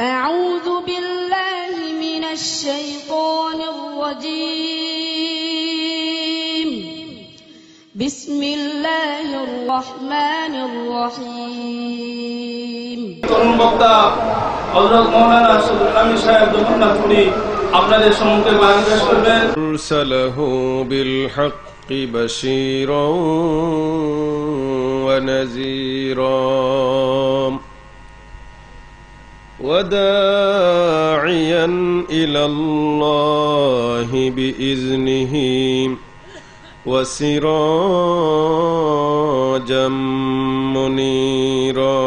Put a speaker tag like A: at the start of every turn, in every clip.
A: أعوذ بالله من الشيطان الرجيم بسم الله الرحمن الرحيم أرسله بالحق بشيرا ونذيرا وداعيا إلى الله بإذنه وسراجا منيرا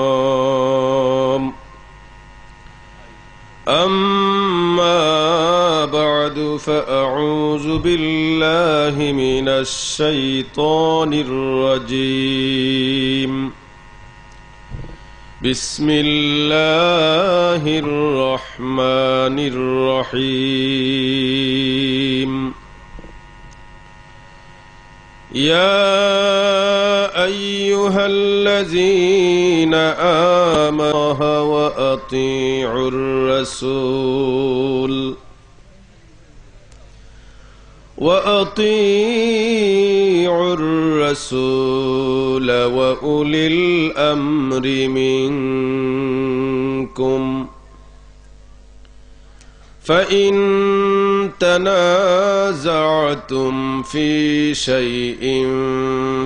A: أما بعد فأعوذ بالله من الشيطان الرجيم بسم الله الرحمن الرحيم يا أيها الذين آمنوا وأطيعوا الرسول وأطيعوا الرسول وأولي الأمر منكم فإن تنازعتم في شيء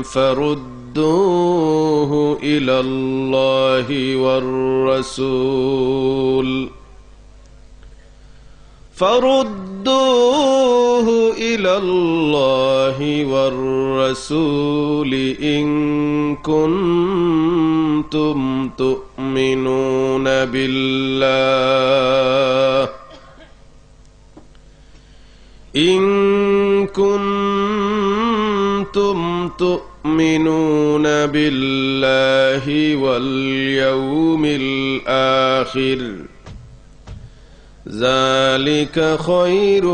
A: فردوه إلى الله والرسول فردوه إلى الله والرسول إن كنتم تؤمنون بالله إن كنتم تؤمنون بالله واليوم الآخر ذلك خير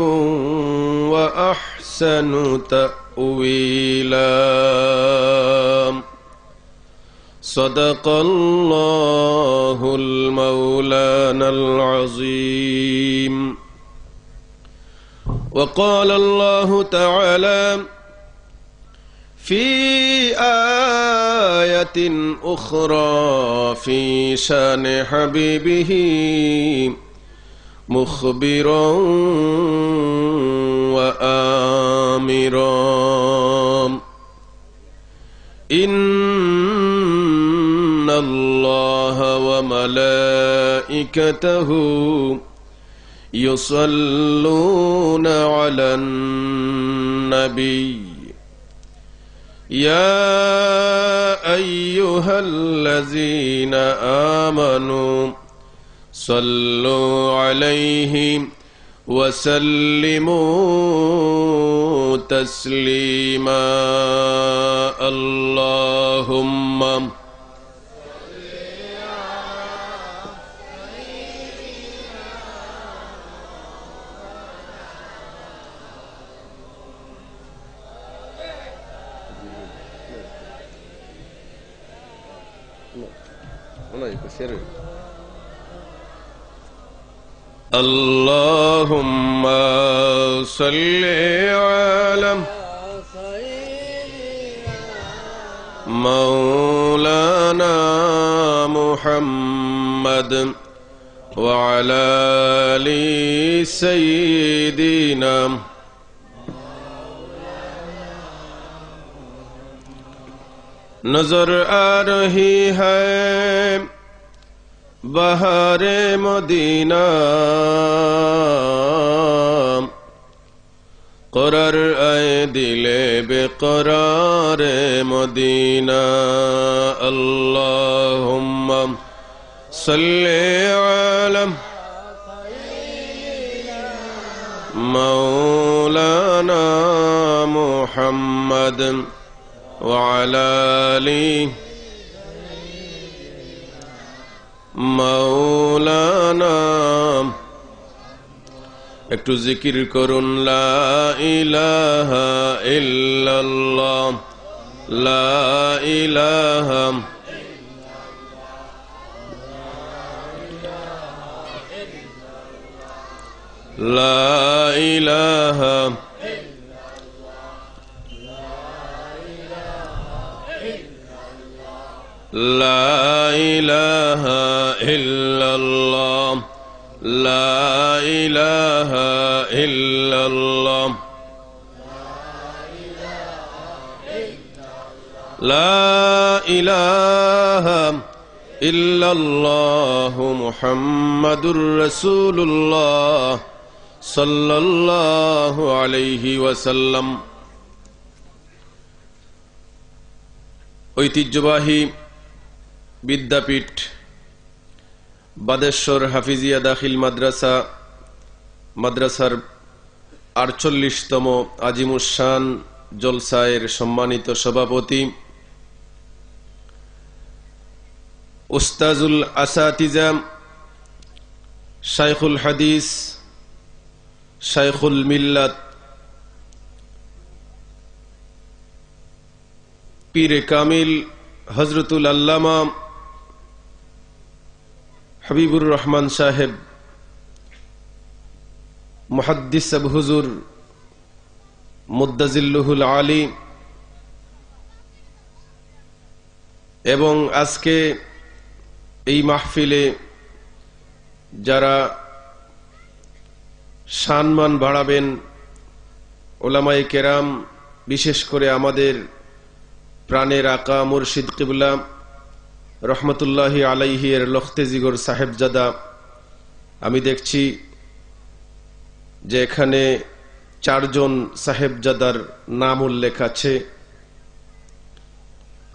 A: وأحسن تأويلا صدق الله المولانا العظيم وقال الله تعالى في آية أخرى في شان حبيبه مخبرا وآمرا إن الله وملائكته يصلون على النبي يا أيها الذين آمنوا صلوا عليه وسلموا تسليما اللهم اللهم صل على مولانا محمد وعلى ال سيدنا نظر آ رہی ہے بہار مدینہ قرار اے دل بے قرار مدینہ اللہم صلی مولانا محمد وعلى آله মৌলানাম একটু জিকির করুন লা ইলাহা ইল্লাল্লাহ লা লা লা ইলাহা إلا الله لا إله إلا الله لا إله إلا الله محمد رسول الله صلى الله عليه وسلم ঐতিহ্যবাহী বিদ্যাপীঠ বাদেশ্বর হাফিজিয়া দাখিল মাদ্রাসা মাদ্রাসার আটচল্লিশতম আজিমুসান জলসায়ের সম্মানিত সভাপতি উস্তাজুল আসাতিজাম শাইখুল হাদিস শাইখুল মিল্লাত পীরে কামিল হজরতুল আল্লামা হাবিবুর রহমান সাহেব মহাদ্দিস হুজুর
B: মুদাজিল্লুহুল আলী এবং আজকে এই মাহফিলে যারা সম্মান বাড়াবেন ওলামাই কেরাম বিশেষ করে আমাদের প্রাণের আকা মুর্শিদ কিবলা রহমতুল্লাহি আলাইহি এর লখতেজিগর সাহেবজাদা আমি দেখছি যে এখানে চারজন সাহেবজাদার নাম উল্লেখ আছে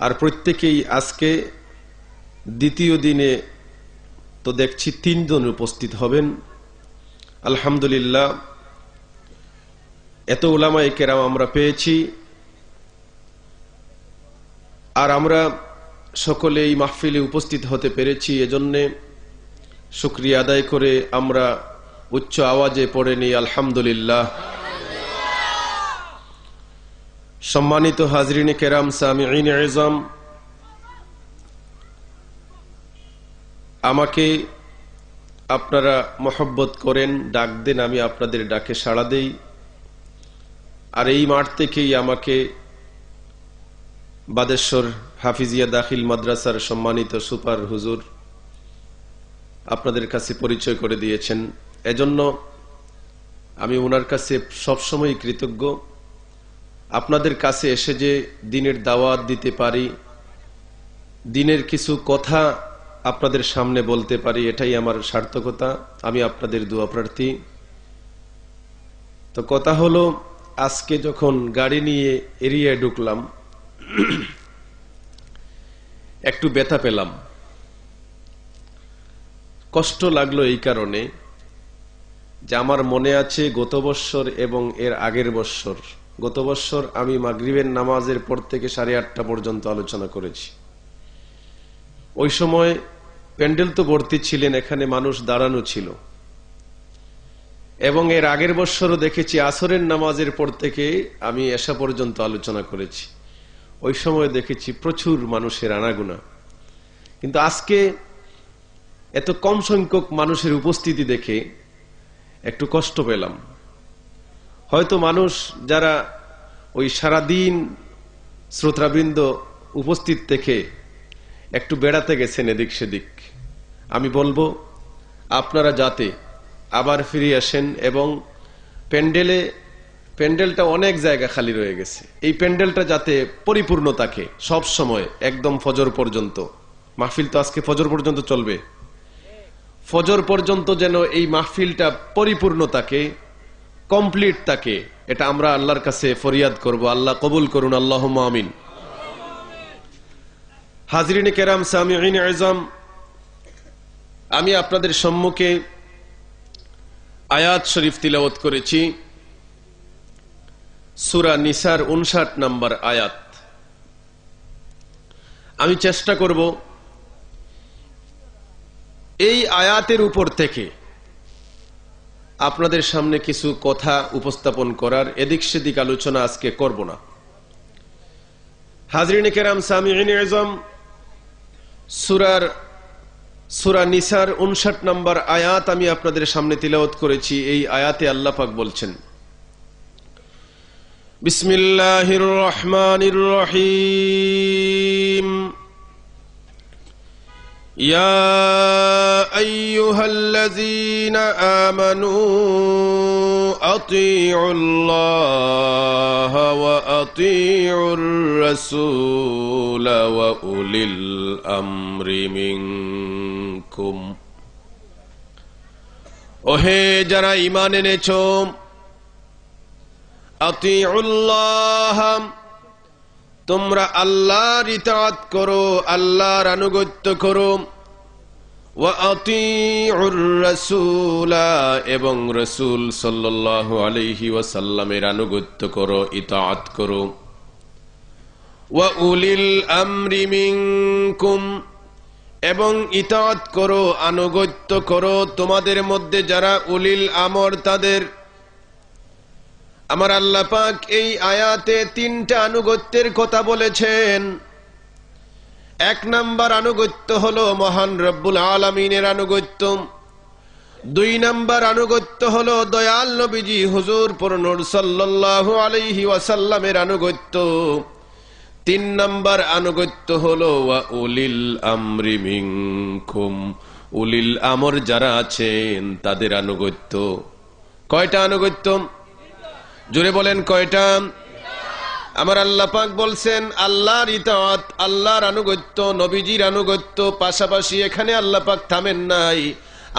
B: আর প্রত্যেকেই আজকে দ্বিতীয় দিনে তো দেখছি তিনজন উপস্থিত হবেন আলহামদুলিল্লাহ এত ওলামায় কেরাম আমরা পেয়েছি আর আমরা সকলে এই মাহফিলে উপস্থিত হতে পেরেছি এজন্যে শুক্রিয়া আদায়
A: করে আমরা উচ্চ আওয়াজে পড়ে নিই আলহামদুলিল্লাহ সম্মানিত হাজরিনে কেরাম সামিন আজম
B: আমাকে আপনারা মহব্বত করেন ডাক দেন আমি আপনাদের ডাকে সাড়া দেই
A: আর এই মাঠ থেকেই আমাকে বাদেশ্বর হাফিজিয়া দাখিল মাদ্রাসার সম্মানিত সুপার হুজুর আপনাদের কাছে পরিচয়
B: করে দিয়েছেন এজন্য আমি ওনার কাছে সবসময় কৃতজ্ঞ আপনাদের কাছে এসে যে দিনের দাওয়াত দিতে পারি দিনের কিছু কথা আপনাদের সামনে বলতে পারি এটাই আমার সার্থকতা আমি আপনাদের দোয়া প্রার্থী তো কথা হলো আজকে যখন গাড়ি নিয়ে এরিয়ায় ঢুকলাম একটু ব্যথা পেলাম কষ্ট লাগলো এই কারণে যে আমার মনে আছে গত বৎসর এবং এর আগের বৎসর গত বৎসর আমি মাগরিবের নামাজের পর থেকে সাড়ে আটটা পর্যন্ত আলোচনা করেছি ওই সময় প্যান্ডেল তো ভর্তি ছিলেন এখানে মানুষ দাঁড়ানো ছিল এবং এর আগের বৎসরও দেখেছি আসরের নামাজের পর থেকে আমি এসা পর্যন্ত আলোচনা করেছি ওই সময় দেখেছি প্রচুর মানুষের আনাগুনা কিন্তু আজকে এত কম সংখ্যক মানুষের উপস্থিতি দেখে একটু কষ্ট পেলাম হয়তো মানুষ যারা ওই সারাদিন শ্রোতাবৃন্দ উপস্থিত থেকে একটু বেড়াতে গেছেন এদিক সেদিক আমি বলবো আপনারা যাতে আবার ফিরে আসেন এবং প্যান্ডেলে প্যান্ডেলটা অনেক জায়গা খালি রয়ে গেছে এই প্যান্ডেলটা যাতে পরিপূর্ণ থাকে সব সময় একদম ফজর পর্যন্ত মাহফিল তো আজকে ফজর পর্যন্ত চলবে ফজর পর্যন্ত যেন এই মাহফিলটা পরিপূর্ণ থাকে কমপ্লিট থাকে এটা আমরা আল্লাহর কাছে ফরিয়াদ করব আল্লাহ কবুল করুন আল্লাহ আমিন হাজরিন কেরাম সামিউন আজম আমি আপনাদের সম্মুখে
A: আয়াত শরীফ তিলাওত করেছি সুরা নিসার উনষাট নাম্বার আয়াত
B: আমি চেষ্টা করব এই আয়াতের উপর থেকে আপনাদের সামনে কিছু কথা উপস্থাপন করার এদিক সেদিক আলোচনা আজকে করব না হাজরিনে কেরাম সামিন আজম সুরার সুরা নিসার উনষাট নাম্বার আয়াত আমি আপনাদের সামনে তিলাওত করেছি এই আয়াতে আল্লাপাক বলছেন
A: بسم الله الرحمن الرحيم يا ايها الذين امنوا اطيعوا الله واطيعوا الرسول واولي الامر منكم
B: وهي যারা ايمان এনেছো তোমরা আল্লাহর ইতাত করো আল্লাহর আনুগত্য করো
A: এবং রসুল সাল্লাহ আলহি ওয়াসাল্লামের আনুগত্য করো ইতাত করো উলিল
B: এবং ইতাত করো আনুগত্য করো তোমাদের মধ্যে যারা উলিল আমর তাদের আমার আল্লাহ পাক এই আয়াতে তিনটা আনুগত্যের কথা বলেছেন এক নাম্বার আনুগত্য হলো মহান রব্বুল আলমিনের আনুগত্য দুই নাম্বার আনুগত্য হলো দয়াল নবীজি হুজুর পুরনুর সাল্লাহ আলহি ওয়াসাল্লামের আনুগত্য
A: তিন নাম্বার আনুগত্য হলো উলিল খুম উলিল আমর যারা আছেন তাদের আনুগত্য কয়টা আনুগত্য জুড়ে বলেন
B: কয়টা আমার আল্লাহ পাক বলছেন আল্লাহর ইতাত আল্লাহর আনুগত্য নবীজির আনুগত্য পাশাপাশি এখানে আল্লাহ পাক থামেন নাই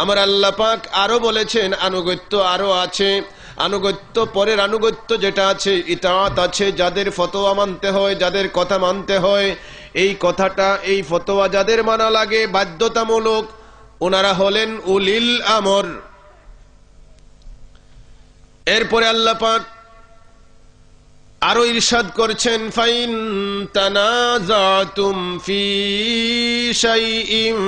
B: আমার আল্লাহ পাক আরো বলেছেন আনুগত্য আরো আছে আনুগত্য পরের আনুগত্য যেটা আছে ইতাত আছে যাদের ফতোয়া মানতে হয় যাদের কথা মানতে হয় এই কথাটা এই ফতোয়া যাদের মানা লাগে বাধ্যতামূলক ওনারা হলেন উলিল আমর এরপরে আল্লাহ পাক আরো ইরশাদ করছেন ফাইন তানাজাতুম ফি শাইইম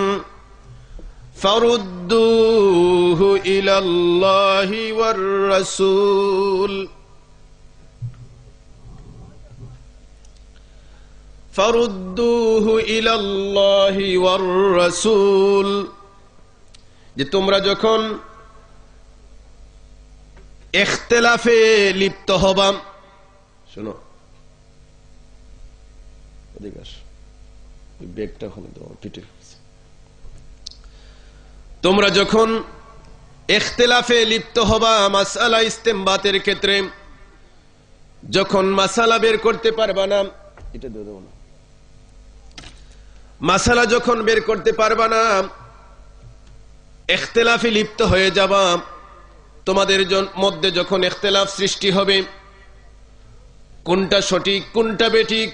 B: ফারুদ্দুহু ইলাল্লাহি ওয়ার রাসূল ফারুদ্দুহু ইলাল্লাহি ওয়ার রাসূল যে তোমরা যখন ইখতিলাফে লিপ্ত হবা শোনো ব্যাগটা ওখানে তোমরা যখন এখতেলাফে লিপ্ত হবা মাসালা ইস্তেমবাতের ক্ষেত্রে যখন মাসালা বের করতে পারবা না এটা দিয়ে না মাসালা যখন বের করতে পারবা না এখতেলাফে লিপ্ত হয়ে যাবা তোমাদের মধ্যে যখন এখতেলাফ সৃষ্টি হবে কোনটা সঠিক কোনটা বেঠিক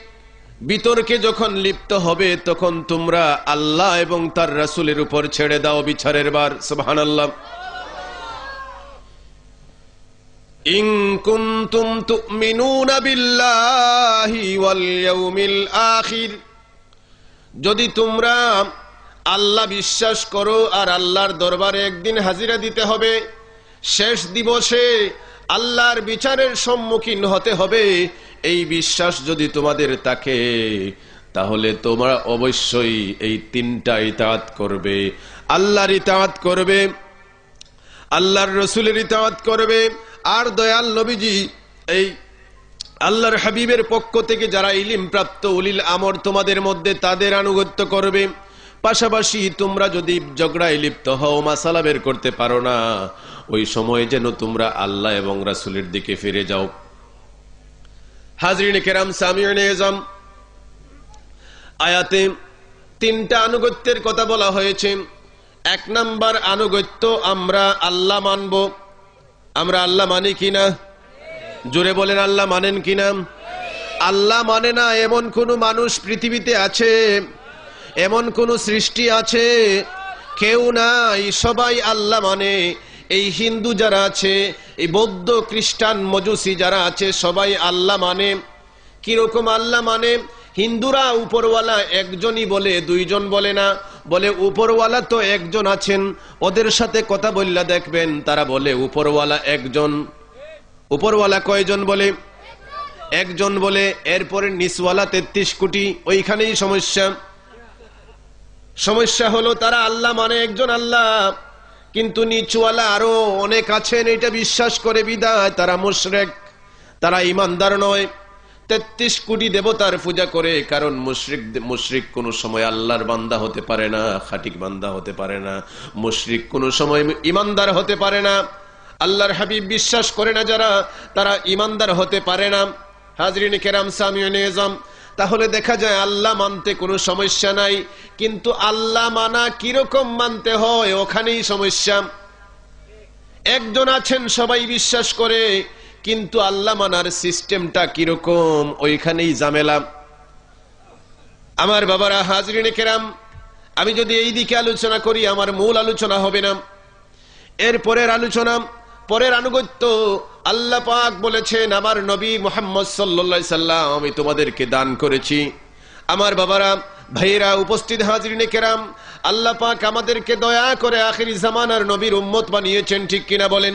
B: বিতর্কে যখন লিপ্ত হবে তখন তোমরা আল্লাহ এবং তার রাসুলের উপর ছেড়ে দাও বিচারের বার সোহান আল্লাহ যদি তোমরা আল্লাহ বিশ্বাস করো আর আল্লাহর দরবারে একদিন হাজিরা দিতে হবে শেষ দিবসে আল্লাহর বিচারের সম্মুখীন হতে
A: হবে এই বিশ্বাস যদি তোমাদের তাকে তাহলে তোমরা অবশ্যই এই তিনটা ইতাত করবে আল্লাহর ইতাত করবে
B: আল্লাহর রসুলের ইতাত করবে আর দয়াল নবীজি এই আল্লাহর হাবিবের পক্ষ থেকে যারা ইলিম প্রাপ্ত উলিল আমর তোমাদের মধ্যে তাদের আনুগত্য করবে পাশাপাশি তোমরা যদি ঝগড়ায় লিপ্ত হও মাসালা বের করতে
A: পারো না ওই সময়ে যেন তোমরা আল্লাহ এবং রাসুলের দিকে ফিরে যাও হাজরিন কেরাম আয়াতে
B: তিনটা আনুগত্যের কথা বলা হয়েছে এক নাম্বার আনুগত্য আমরা আল্লাহ মানব আমরা আল্লাহ মানি কিনা জোরে বলেন আল্লাহ মানেন কিনা আল্লাহ মানে না এমন কোন মানুষ পৃথিবীতে আছে এমন কোন সৃষ্টি আছে কেউ নাই সবাই আল্লাহ মানে এই হিন্দু যারা আছে এই বৌদ্ধ খ্রিস্টান মজুসি যারা আছে সবাই আল্লাহ মানে কিরকম আল্লাহ মানে হিন্দুরা উপরওয়ালা একজনই বলে দুইজন বলে না বলে উপরওয়ালা তো একজন আছেন ওদের সাথে কথা বললা দেখবেন তারা বলে উপরওয়ালা একজন উপরওয়ালা কয়জন বলে একজন বলে এরপরে নিসওয়ালা তেত্রিশ কোটি ওইখানেই সমস্যা সমস্যা হলো তারা আল্লাহ মানে একজন আল্লাহ কিন্তু নিচুয়ালা আরো অনেক আছেন এটা বিশ্বাস করে বিদায় তারা মুশরেক তারা ইমানদার নয় তেত্রিশ কোটি দেবতার পূজা করে কারণ মুশরিক মুশরিক কোনো সময় আল্লাহর বান্দা হতে পারে না খাটিক বান্দা হতে পারে না মুশরিক কোনো সময় ইমানদার হতে পারে না আল্লাহর হাবিব বিশ্বাস করে না যারা তারা ইমানদার হতে পারে না হাজরিন কেরাম সামিউন এজাম তাহলে দেখা যায় আল্লাহ মানতে কোনো সমস্যা নাই কিন্তু আল্লাহ মানা কিরকম মানতে হয় ওখানেই সমস্যা একজন আছেন সবাই বিশ্বাস করে কিন্তু আল্লাহ মানার সিস্টেমটা কিরকম ওইখানেই জামেলা আমার বাবারা হাজরিনে কেরাম আমি যদি এই দিকে আলোচনা করি আমার মূল আলোচনা হবে না এরপরের আলোচনা পরের আনুগত্য আল্লাহ পাক বলেছেন আমার নবী মোহাম্মদ সাল্লা সাল্লাম আমি তোমাদেরকে দান করেছি আমার বাবারা ভাইয়েরা উপস্থিত হাজির কেরাম আল্লাহ পাক আমাদেরকে দয়া করে আখেরি জামানার নবীর উম্মত বানিয়েছেন ঠিক কিনা বলেন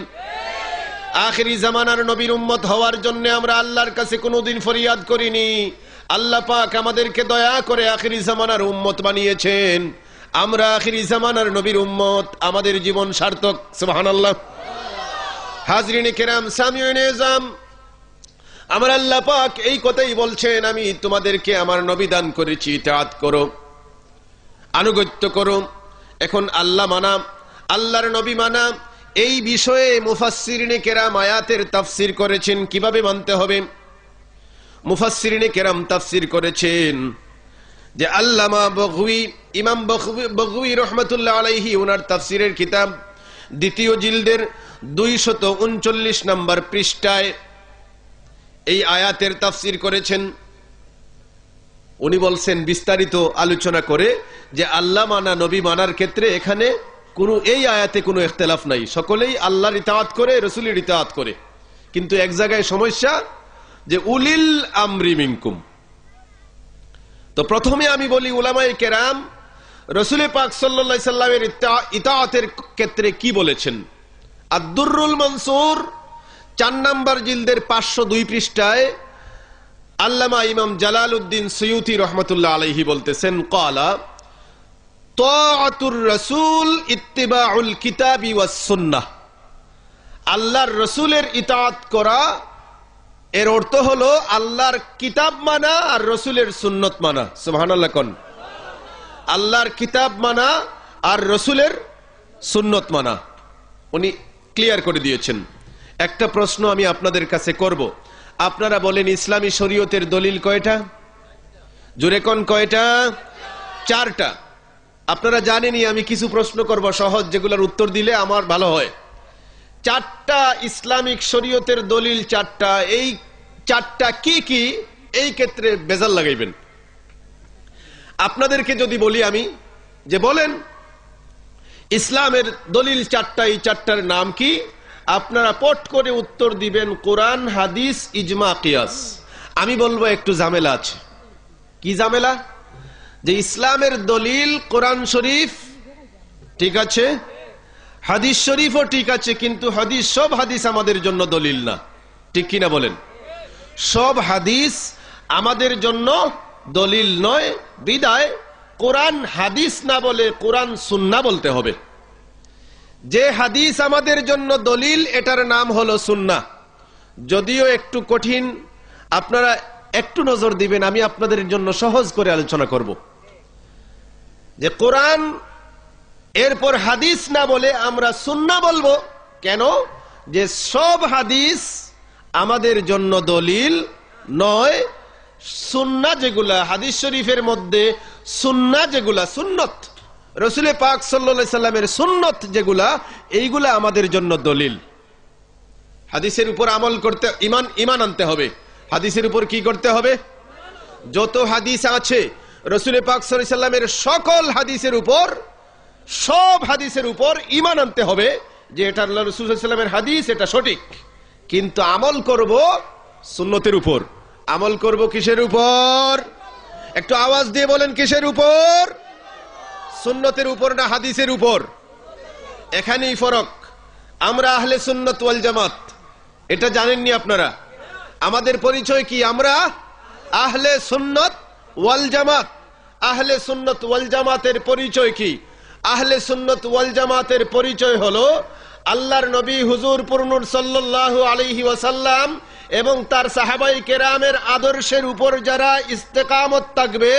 B: আখেরি জামানার নবীর উম্মত হওয়ার জন্য আমরা আল্লাহর কাছে কোনোদিন ফরিয়াদ করিনি আল্লাহ পাক আমাদেরকে দয়া করে আখেরি জামানার উম্মত বানিয়েছেন আমরা আখেরি জামানার নবীর উম্মত আমাদের জীবন সার্থক সুহান আল্লাহ হাজরিনী কেরাম সামিউনে জাম আমার আল্লাহ পাক এই কথাই বলছেন আমি তোমাদেরকে আমার নবী করেছি তাঁত করো আনুগত্য করো এখন আল্লাহ মানা আল্লাহর নবী মানা এই বিষয়ে মুফাসিরিনে কেরাম আয়াতের তাফসির করেছেন কিভাবে মানতে হবে মুফাসিরিনে কেরাম তাফসির করেছেন যে আল্লামা বগুই ইমাম বগুই রহমতুল্লাহ আলাইহি ওনার তাফসিরের কিতাব দ্বিতীয় জিলদের দুইশত উনচল্লিশ নম্বর পৃষ্ঠায় এই আয়াতের তাফসির করেছেন উনি বলছেন বিস্তারিত আলোচনা করে যে আল্লাহ মানা নবী মানার ক্ষেত্রে এখানে কোনো এই আয়াতে কোনো এখতেলাফ নাই সকলেই আল্লাহর ইতাহাত করে রসুলের ইতাহাত করে কিন্তু এক জায়গায় সমস্যা যে উলিল আমরি মিঙ্কুম তো প্রথমে আমি বলি উলামাই কেরাম রসুল পাক সাল্লামের ইতাহাতের ক্ষেত্রে কি বলেছেন আব্দুরুল মনসুর চার নম্বর জিলদের পাঁচশো দুই পৃষ্ঠায় আল্লামা ইমাম জালাল উদ্দিন সৈয়ুতি রহমতুল্লাহ আলহি বলতেছেন কলা তোর রসুল ইত্তিবাউল কিতাবি ওয়াসুন্নাহ আল্লাহর রসুলের ইতাত করা এর অর্থ হল আল্লাহর কিতাব মানা আর রসুলের সুন্নত মানা সুহান আল্লাহর কিতাব মানা আর রসুলের সুন্নত মানা উনি ক্লিয়ার করে দিয়েছেন একটা প্রশ্ন আমি আপনাদের কাছে করব আপনারা বলেন ইসলামী শরীয়তের দলিল কয়টা জুরেকন কয়টা চারটা আপনারা জানেনি আমি কিছু প্রশ্ন করব সহজ যেগুলোর উত্তর দিলে আমার ভালো হয় চারটা ইসলামিক শরীয়তের দলিল চারটা এই চারটা কি কি এই ক্ষেত্রে বেজাল লাগাইবেন আপনাদেরকে যদি বলি আমি যে বলেন ইসলামের দলিল চারটা এই চারটার নাম কি আপনারা পট করে উত্তর দিবেন কোরআন হাদিস ইজমা কিয়াস আমি বলবো একটু ঝামেলা আছে কি ঝামেলা যে ইসলামের দলিল কোরআন শরীফ ঠিক আছে হাদিস শরীফও ঠিক আছে কিন্তু হাদিস সব হাদিস আমাদের জন্য দলিল না ঠিক কিনা বলেন সব হাদিস আমাদের জন্য দলিল নয় বিদায় কোরআন হাদিস না বলে কোরআন সুন্না বলতে হবে যে হাদিস আমাদের জন্য দলিল এটার নাম হলো সুন্না যদিও একটু কঠিন আপনারা একটু নজর দিবেন আমি আপনাদের জন্য সহজ করে আলোচনা করব যে কোরআন এরপর হাদিস না বলে আমরা সুন্না বলবো কেন যে সব হাদিস আমাদের জন্য দলিল নয় সুন্না যেগুলা হাদিস শরীফের মধ্যে সুন্না যেগুলা সুন্নত রসুলে পাক সাল্লা সাল্লামের সুন্নত যেগুলা এইগুলা আমাদের জন্য দলিল হাদিসের উপর আমল করতে ইমান ইমান আনতে হবে হাদিসের উপর কি করতে হবে যত হাদিস আছে রসুল পাক সাল্লামের সকল হাদিসের উপর সব হাদিসের উপর ইমান আনতে হবে যে এটা আল্লাহ রসুল সাল্লামের হাদিস এটা সঠিক কিন্তু আমল করব সুন্নতের উপর আমল করব কিসের উপর একটু আওয়াজ দিয়ে বলেন কিসের উপর সুন্নতের উপর না হাদিসের উপর এখানেই ফরক আমরা আহলে সুন্নত ওয়াল জামাত এটা জানেননি আপনারা আমাদের পরিচয় কি আমরা আহলে সুন্নত ওয়াল জামাত আহলে সুন্নত ওয়াল জামাতের পরিচয় কি আহলে সুন্নত ওয়াল জামাতের পরিচয় হলো আল্লাহর নবী হুজুর পুরনুর সাল্লাহ আলহি ওয়াসাল্লাম এবং তার সাহাবাই কেরামের আদর্শের উপর যারা ইস্তেকামত থাকবে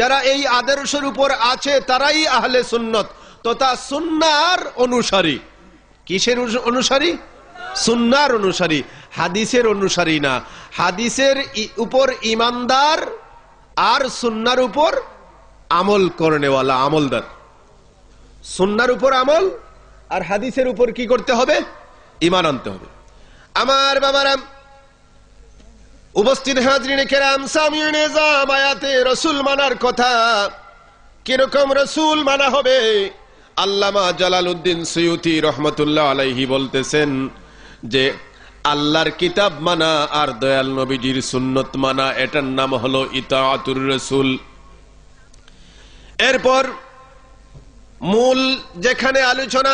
B: যারা এই আদর্শের উপর আছে তারাই আহলে সুন্নত তথা সুন্নার অনুসারী কিসের অনুসারী সুন্নার অনুসারী হাদিসের অনুসারী না হাদিসের উপর ইমানদার আর সুন্নার উপর আমল করনেওয়ালা আমলদার সুন্নার উপর আমল আর হাদিসের উপর কি করতে হবে ইমান আনতে হবে আমার বাবারাম উপস্থিত হাজরিনে রসুল মানার কথা কিরকম রসুল মানা হবে আল্লামা উদ্দিন সৈয়ুতি রহমতুল্লাহ আলাইহি বলতেছেন যে আল্লাহর কিতাব মানা আর দয়াল নবীজির সুন্নত মানা এটার নাম হলো ইতাতুর রসুল এরপর মূল যেখানে আলোচনা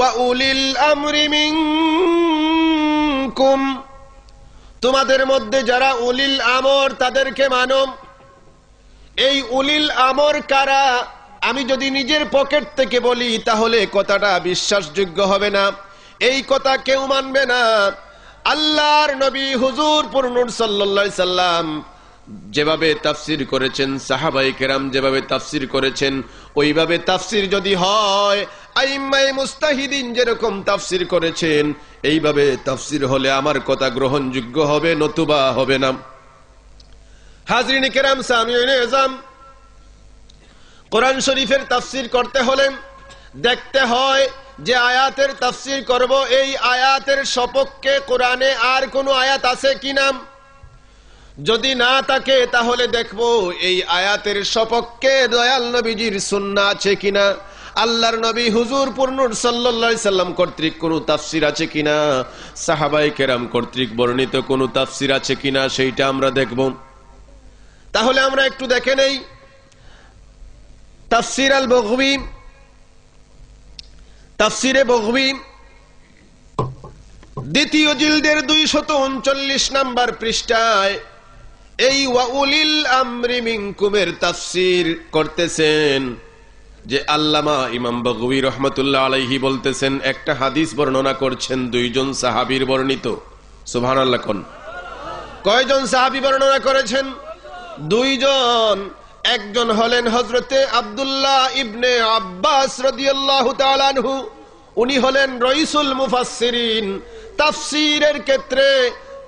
B: وَأُولِي الْأَمْرِ مِنْكُمْ তোমাদের মধ্যে যারা উলিল আমর তাদেরকে মানব এই উলিল আমর কারা আমি যদি নিজের পকেট থেকে বলি তাহলে কথাটা বিশ্বাসযোগ্য হবে না এই কথা কেউ মানবে না আল্লাহর নবী হুজুর পুরনুর সাল্লা সাল্লাম যেভাবে তাফসির করেছেন সাহাবাই কেরাম যেভাবে তাফসির করেছেন ওইভাবে তাফসির যদি হয় আইম্মাই মুস্তাহিদিন যেরকম তাফসির করেছেন এইভাবে তাফসির হলে আমার কথা গ্রহণযোগ্য হবে নতুবা হবে না হাজরিন কেরাম সামিউজাম কোরআন শরীফের তাফসির করতে হলে দেখতে হয় যে আয়াতের তাফসির করব এই আয়াতের সপক্ষে কোরআনে আর কোন আয়াত আছে কি নাম যদি না থাকে তাহলে দেখব এই আয়াতের সপক্ষে দয়াল নবীজির সুন্না আছে কিনা আল্লাহর নবী হুজুর পূর্ণ সাল্লাম কর্তৃক কোন তাফসির আছে কিনা সাহাবাই কেরাম কর্তৃক বর্ণিত কোন তাফসির
A: আছে কিনা সেইটা আমরা দেখব
B: তাহলে আমরা একটু দেখে নেই তাফসির আল বগবি তাফসিরে বহবি দ্বিতীয় জিলদের শত উনচল্লিশ নাম্বার পৃষ্ঠায় এই ওয়াউলিল আমরি মিঙ্কুমের তাফসির
A: করতেছেন যে আল্লামা ইমাম বগুই রহমতুল্লাহ আলহি বলতেছেন একটা হাদিস বর্ণনা করছেন দুইজন সাহাবির বর্ণিত সুভান আল্লাহ
B: কয়জন সাহাবি বর্ণনা করেছেন দুইজন একজন হলেন হজরতে আবদুল্লাহ ইবনে আব্বাস উনি হলেন রইসুল মুফাসিরিন তাফসিরের ক্ষেত্রে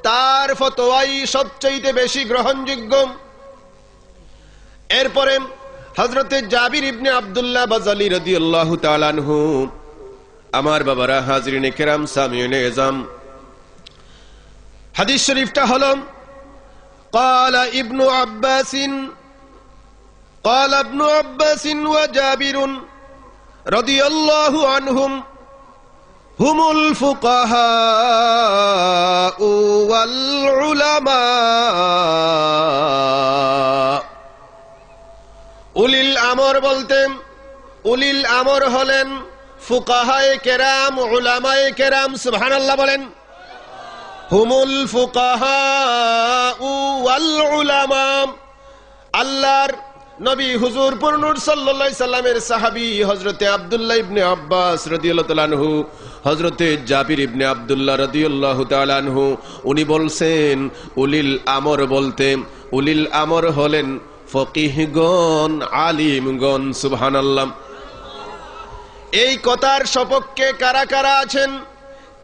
B: তার ফতোয়াই সবচেয়ে বেশি গ্রহণযোগ্য এরপরে হজরতে জাবির ইবনে আবদুল্লাহ বাজালি রদি আল্লাহ তালানহু আমার বাবারা হাজরিনে কেরাম সামিউনে এজাম হাদিস শরীফটা হল قال ابن عباس قال ابن عباس وجابر رضي الله عنهم هم الفقهاء والعلماء উলিল আমর বলতেন উলিল আমর হলেন ফুকাহায় কেরাম উলামায় কেরাম সুবহানাল্লাহ বলেন হুমুল ফুকাহা ওয়াল উলামা আল্লাহর নবী হুজুর পূর্ণুর সাল্লাই সাল্লামের সাহাবি হজরতে আবদুল্লাহ ইবনে আব্বাস রদিউল্লাহু হজরতে জাবির ইবনে আবদুল্লাহ রদিউল্লাহ তালানহু উনি বলছেন উলিল আমর বলতে উলিল আমর হলেন ফকিহগণ
A: আলিমগণ সুবহান আল্লাহ
B: এই কথার সপক্ষে কারা কারা আছেন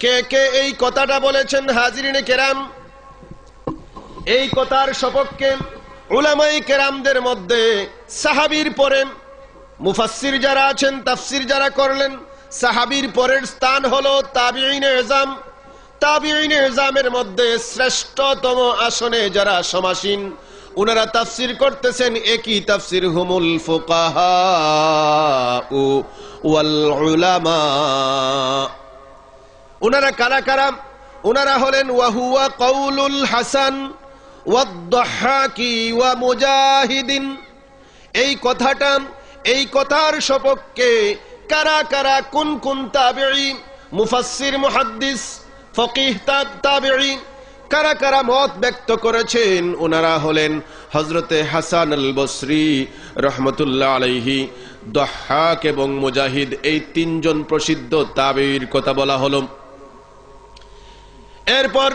B: কে কে এই কথাটা বলেছেন হাজিরিনে কেরাম এই কথার সপক্ষে উলামাই কেরামদের মধ্যে সাহাবির পরে মুফাসির যারা আছেন তাফসির যারা করলেন সাহাবির পরের স্থান হলো তাবিআইন এজাম তাবিআইন এজামের মধ্যে শ্রেষ্ঠতম আসনে যারা সমাসীন ওনারা তাফসির করতেছেন একই তাফসির হুমুল ফোকাহা ওনারা কারা কারাম ওনারা হলেন ওয়াহুয়া কৌলুল হাসান মুজাহিদিন এই কথাটা এই কথার সপক্ষে কারা কারা কোন কোন তাবেড়ি মুফাসির মুহাদ্দিস ফকিহ তাবেড়ি কারা কারা মত ব্যক্ত করেছেন ওনারা হলেন হজরতে হাসান আল বসরি রহমতুল্লাহ আলহি দহাক এবং মুজাহিদ এই তিনজন প্রসিদ্ধ তাবির কথা বলা হল এরপর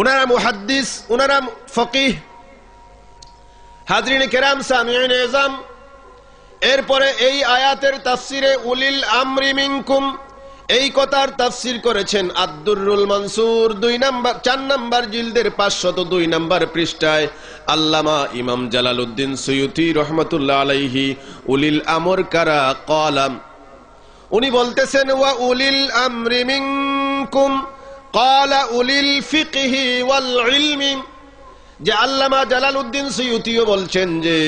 B: ওনারা মুহাদ্দিস ওনারা ফকিহ হাজরিন কেরাম সামিউন এজাম এরপরে এই আয়াতের তাফসিরে উলিল আমরিমিংকুম মিনকুম এই কথার তাফসির করেছেন আব্দুরুল মানসুর দুই নাম্বার চার নাম্বার জিলদের পাঁচশত দুই নাম্বার পৃষ্ঠায় আল্লামা ইমাম জালাল উদ্দিন সৈয়দি রহমতুল্লাহ আলাইহি উলিল আমর কারা কলাম উনি বলতেছেন ওয়া উলিল আমরি মিনকুম কলা উলিল ফিকহি ওয়াল ইলমি যে আল্লামা জালাল উদ্দিন সৈয়দিও বলছেন যে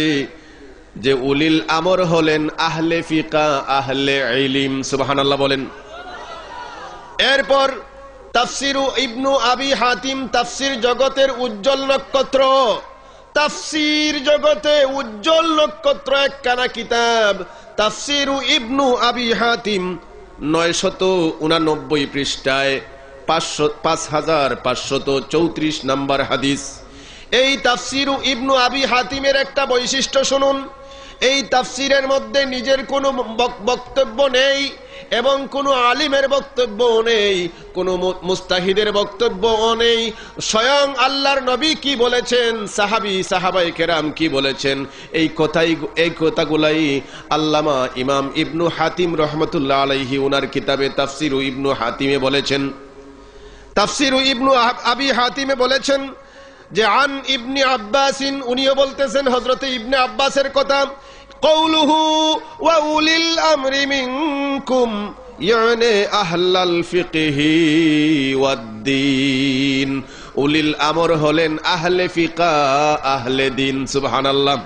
B: যে উলিল আমর হলেন আহলে ফিকা আহলে ইলিম সুবহানাল্লাহ বলেন এরপর তাফসিরু ইবনু আবি হাতিম তাফসির জগতের উজ্জ্বল নক্ষত্র তাফসির জগতে উজ্জ্বল নক্ষত্র একখানা কিতাব তাফসিরু ইবনু আবি হাতিম নয়শত উনানব্বই পৃষ্ঠায় পাঁচশো পাঁচ হাজার পাঁচশত চৌত্রিশ নম্বর হাদিস এই তাফসিরু ইবনু আবি হাতিমের একটা বৈশিষ্ট্য শুনুন এই তাফসিরের মধ্যে নিজের কোনো বক্তব্য নেই এবং কোন আলিমের বক্তব্য নেই কোন মুস্তাহিদের বক্তব্য নেই স্বয়ং আল্লাহর নবী কি বলেছেন সাহাবি সাহাবাই কেরাম কি বলেছেন এই কথাই এই কথাগুলাই আল্লামা ইমাম ইবনু হাতিম রহমতুল্লাহ আলাইহি উনার কিতাবে তাফসির ইবনু হাতিমে বলেছেন তাফসির ইবনু আবি হাতিমে বলেছেন যে আন ইবনি আব্বাসিন উনিও বলতেছেন হজরতে ইবনে আব্বাসের কথা قوله وأولي الأمر منكم يعني أهل الفقه والدين أولي الأمر هلين أهل فقه أهل دين سبحان الله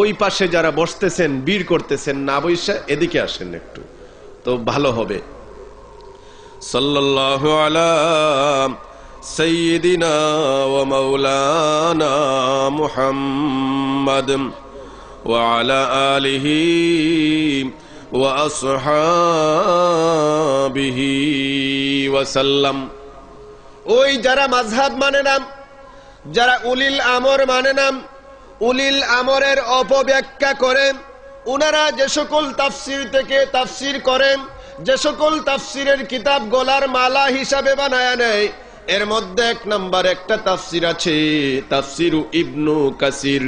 B: ওই পাশে যারা বসতেছেন বীর করতেছেন না বৈশা এদিকে আসেন একটু তো
A: ভালো হবে সাল্লাল্লাহু আলা সাইয়্যিদিনা ওয়া মাওলানা মুহাম্মাদ وعلى آله وأصحابه وسلم
B: ওই যারা মাঝহাব মানে নাম যারা উলিল আমর মানে নাম উলিল আমরের অপব্যাখ্যা করেন উনারা যে সকল তাফসির থেকে তাফসির করেন যে সকল তাফসিরের কিতাব গোলার মালা হিসাবে বানায় নেয় এর মধ্যে এক নাম্বার একটা তাফসির আছে তাফসিরু ইবনু কাসির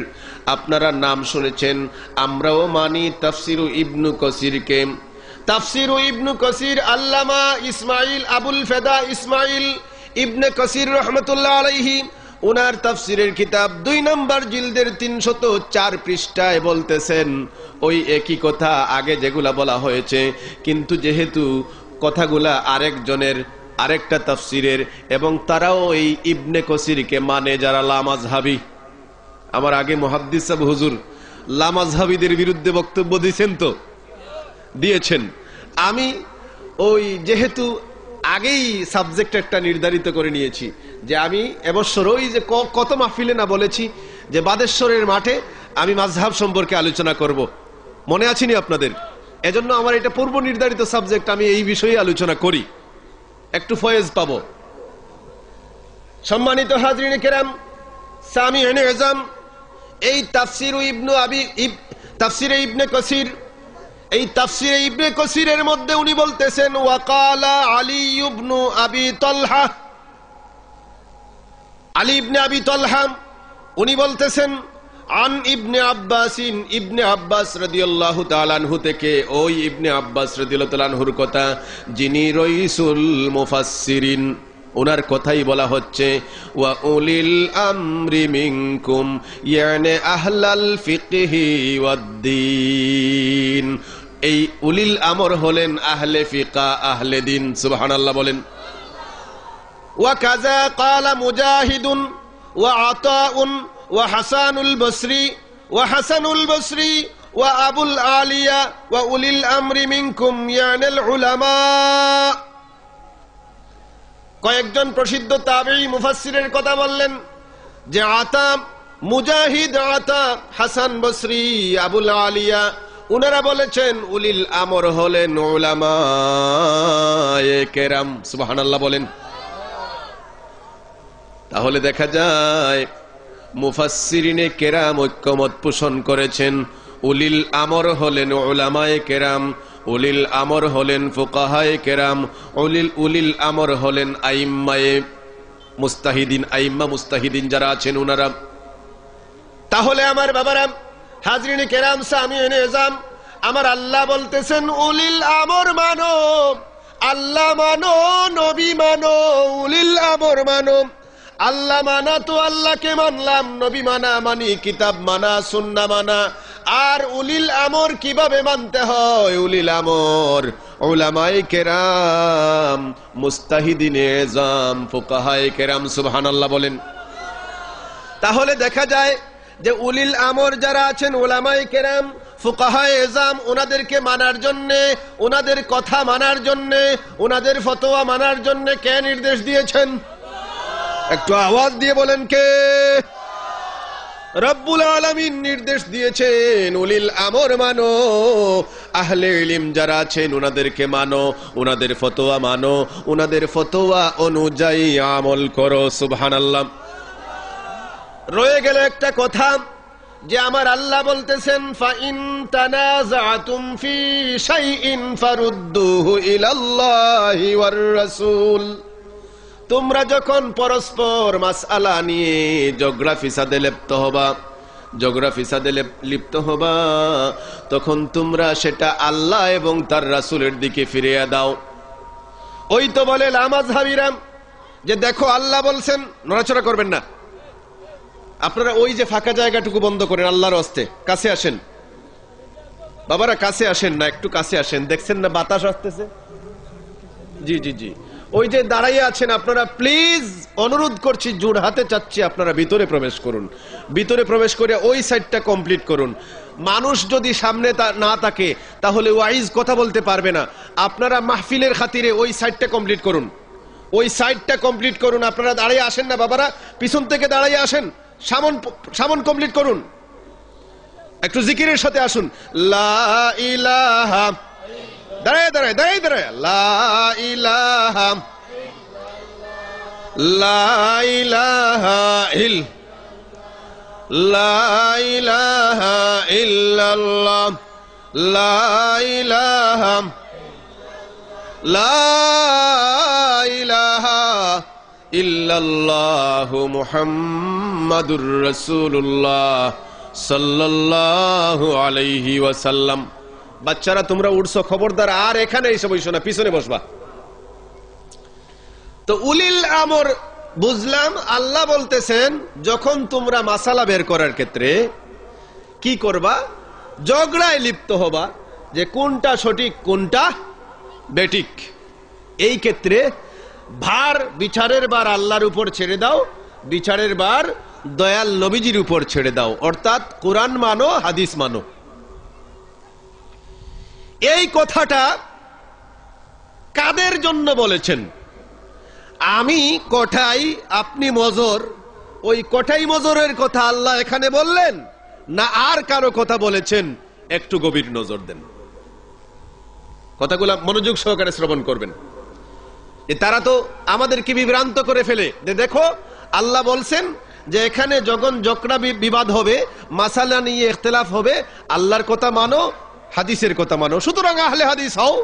B: আপনারা নাম শুনেছেন আমরাও মানি তাফসিরু ইবনু কে তাফসিরু ইবনু কাসির আল্লামা ইসমাইল আবুল ফেদা ইসমাইল ইবনে কাসির রহমতুল্লাহ আলাইহি উনার তাফসিরের কিতাব দুই নম্বর জিলদের তিনশত চার পৃষ্ঠায় বলতেছেন ওই একই কথা আগে যেগুলা বলা হয়েছে কিন্তু যেহেতু কথাগুলা আরেকজনের আরেকটা তাফসিরের এবং তারাও এই ইবনে কসিরকে মানে যারা লামাজহাবি আমার আগে মোহাদ্দিস হুজুর হুজুর লামাজহাবিদের বিরুদ্ধে বক্তব্য দিয়েছেন তো দিয়েছেন আমি ওই যেহেতু আগেই সাবজেক্ট একটা নির্ধারিত করে নিয়েছি যে আমি এবছর ওই যে কত মাহফিলে না বলেছি যে বাদেশ্বরের মাঠে আমি মাঝহাব সম্পর্কে আলোচনা করব মনে আছেনি আপনাদের এজন্য আমার এটা পূর্ব নির্ধারিত সাবজেক্ট আমি এই বিষয়ে আলোচনা করি একটু ফয়েজ পাব সম্মানিত হাজরিন কেরাম সামি এজম এই তাফসির ইবনু আবি তাফসিরে ইবনে কসির এই তাফসিরে ইবনে কসিরের মধ্যে উনি বলতেছেন ওয়াকালা আলী ইবনু আবি তলহা আলী ইবনে আবি তলহা উনি বলতেছেন আন ইবনে আব্বাসিন ইবনে আব্বাস রদিয়াল্লাহ তালানহু থেকে ওই ইবনে আব্বাস রদিয়ালহুর কথা যিনি রইসুল মুফাসসিরিন ওনার কথাই বলা হচ্ছে ওয়া উলিল আমরি মিনকুম ইয়ানে আহলাল ফিকহি ওয়াদ্দিন এই উলিল আমর হলেন আহলে ফিকা আহলে দিন সুবহানাল্লাহ বলেন ওয়া কাজা ক্বালা মুজাহিদুন ওয়া আতাউন ওয়া হাসানুল বসরি ওয়া হাসানুল বসরি ওয়া আবুল আলিয়া ওয়া উলিল আমরি মিনকুম ইয়ানাল উলামা কয়েকজন প্রসিদ্ধ তাবেঈ মুফাসসিরের কথা বললেন যে আতাম মুজাহিদ আতাম হাসান বসরি আবুল আলিয়া উনারা বলেছেন উলিল আমর হলেন ওলামা কেরাম সুবাহ বলেন তাহলে দেখা যায় মুফাসসিরিনে কেরাম ঐক্যমত পোষণ করেছেন উলিল আমর হলেন ওলামায়ে কেরাম উলিল আমর হলেন ফোকাহায় কেরাম উলিল উলিল আমর হলেন আইম্মায়ে মুস্তাহিদিন আইম্মা মুস্তাহিদিন যারা আছেন উনারা তাহলে আমার বাবারাম হাজরিন কেরাম আমি সামি যাম আমার আল্লাহ বলতেছেন উলিল আমর মানব আল্লাহ মানো নবী মানো উলিল আমর মানব আল্লাহ মানা তো আল্লাহকে মানলাম নবী মানা মানি কিতাব মানা সুন্না মানা আর উলিল আমর কিভাবে মানতে হয় উলিল আমর কেরাম মুস্তাহিদিন কেরাম সুবহান আল্লাহ বলেন তাহলে দেখা যায় যে উলিল আমর যারা আছেন ওলামাই কেরাম ফুকাহায় এজাম ওনাদেরকে মানার জন্যে ওনাদের কথা মানার জন্যে ওনাদের ফতোয়া মানার জন্যে কে নির্দেশ দিয়েছেন একটু আওয়াজ দিয়ে বলেন কে রব্বুল আলমিন নির্দেশ দিয়েছেন উলিল আমর মানো আহলে ইলিম যারা আছেন ওনাদেরকে মানো ওনাদের ফতোয়া মানো ওনাদের ফতোয়া অনুযায়ী আমল করো সুবহান আল্লাহ রয়ে গেল একটা কথা যে আমার আল্লাহ বলতেছেন ফাইন তানাজাতুম ফি শাইইন ফারুদ্দুহু ইলাল্লাহি ওয়ার রাসূল তোমরা যখন পরস্পর মাস আলা নিয়ে জগ্রাফি সাদে লিপ্ত হবা জগ্রাফি সাদে লিপ্ত হবা তখন তোমরা সেটা আল্লাহ এবং তার রাসুলের দিকে ফিরিয়ে দাও ওই তো বলে লামাজ হাবিরাম যে দেখো আল্লাহ বলছেন নড়াচড়া করবেন না আপনারা ওই যে ফাঁকা জায়গাটুকু বন্ধ করেন আল্লাহর অস্তে কাছে আসেন বাবারা কাছে আসেন না একটু কাছে আসেন দেখছেন না বাতাস আসতেছে জি জি জি ওই যে দাঁড়াইয়া আছেন আপনারা প্লিজ অনুরোধ করছি জোর হাতে চাচ্ছি আপনারা ভিতরে প্রবেশ করুন ভিতরে প্রবেশ করে ওই সাইডটা কমপ্লিট করুন মানুষ যদি সামনে না থাকে তাহলে ওয়াইজ কথা বলতে পারবে না আপনারা মাহফিলের খাতিরে ওই সাইডটা কমপ্লিট করুন ওই সাইডটা কমপ্লিট করুন আপনারা দাঁড়িয়ে আসেন না বাবারা পিছন থেকে দাঁড়িয়ে আসেন সামন সামন কমপ্লিট করুন একটু জিকিরের সাথে আসুন লা ইলাহা دري دري دري دري لا إله لا إله إل لا إله إلا الله لا إله
A: لا إله إلا الله محمد رسول الله صلى
B: الله عليه وسلم বাচ্চারা তোমরা উঠছো খবরদার আর এখানে এসে বইছো না পিছনে বসবা তো উলিল আমর বুঝলাম আল্লাহ বলতেছেন যখন তোমরা মাসালা বের করার ক্ষেত্রে কি করবা ঝগড়ায় লিপ্ত হবা যে কোনটা সঠিক কোনটা বেটিক এই ক্ষেত্রে ভার বিচারের বার আল্লাহর উপর ছেড়ে দাও বিচারের বার দয়াল নবীজির উপর ছেড়ে দাও অর্থাৎ কোরআন মানো হাদিস মানো এই কথাটা কাদের জন্য বলেছেন আমি কঠাই আপনি মজর ওই কঠাই মজরের কথা আল্লাহ এখানে বললেন না আর কারো কথা বলেছেন একটু গভীর নজর দেন কথাগুলো মনোযোগ সহকারে শ্রবণ করবেন তারা তো আমাদেরকে বিভ্রান্ত করে ফেলে যে দেখো আল্লাহ বলছেন যে এখানে যখন যকরা বিবাদ হবে মাসালা নিয়ে এখতলাফ হবে আল্লাহর কথা মানো হাদিসের কথা মানো সুতরাং আহলে হাদিস হও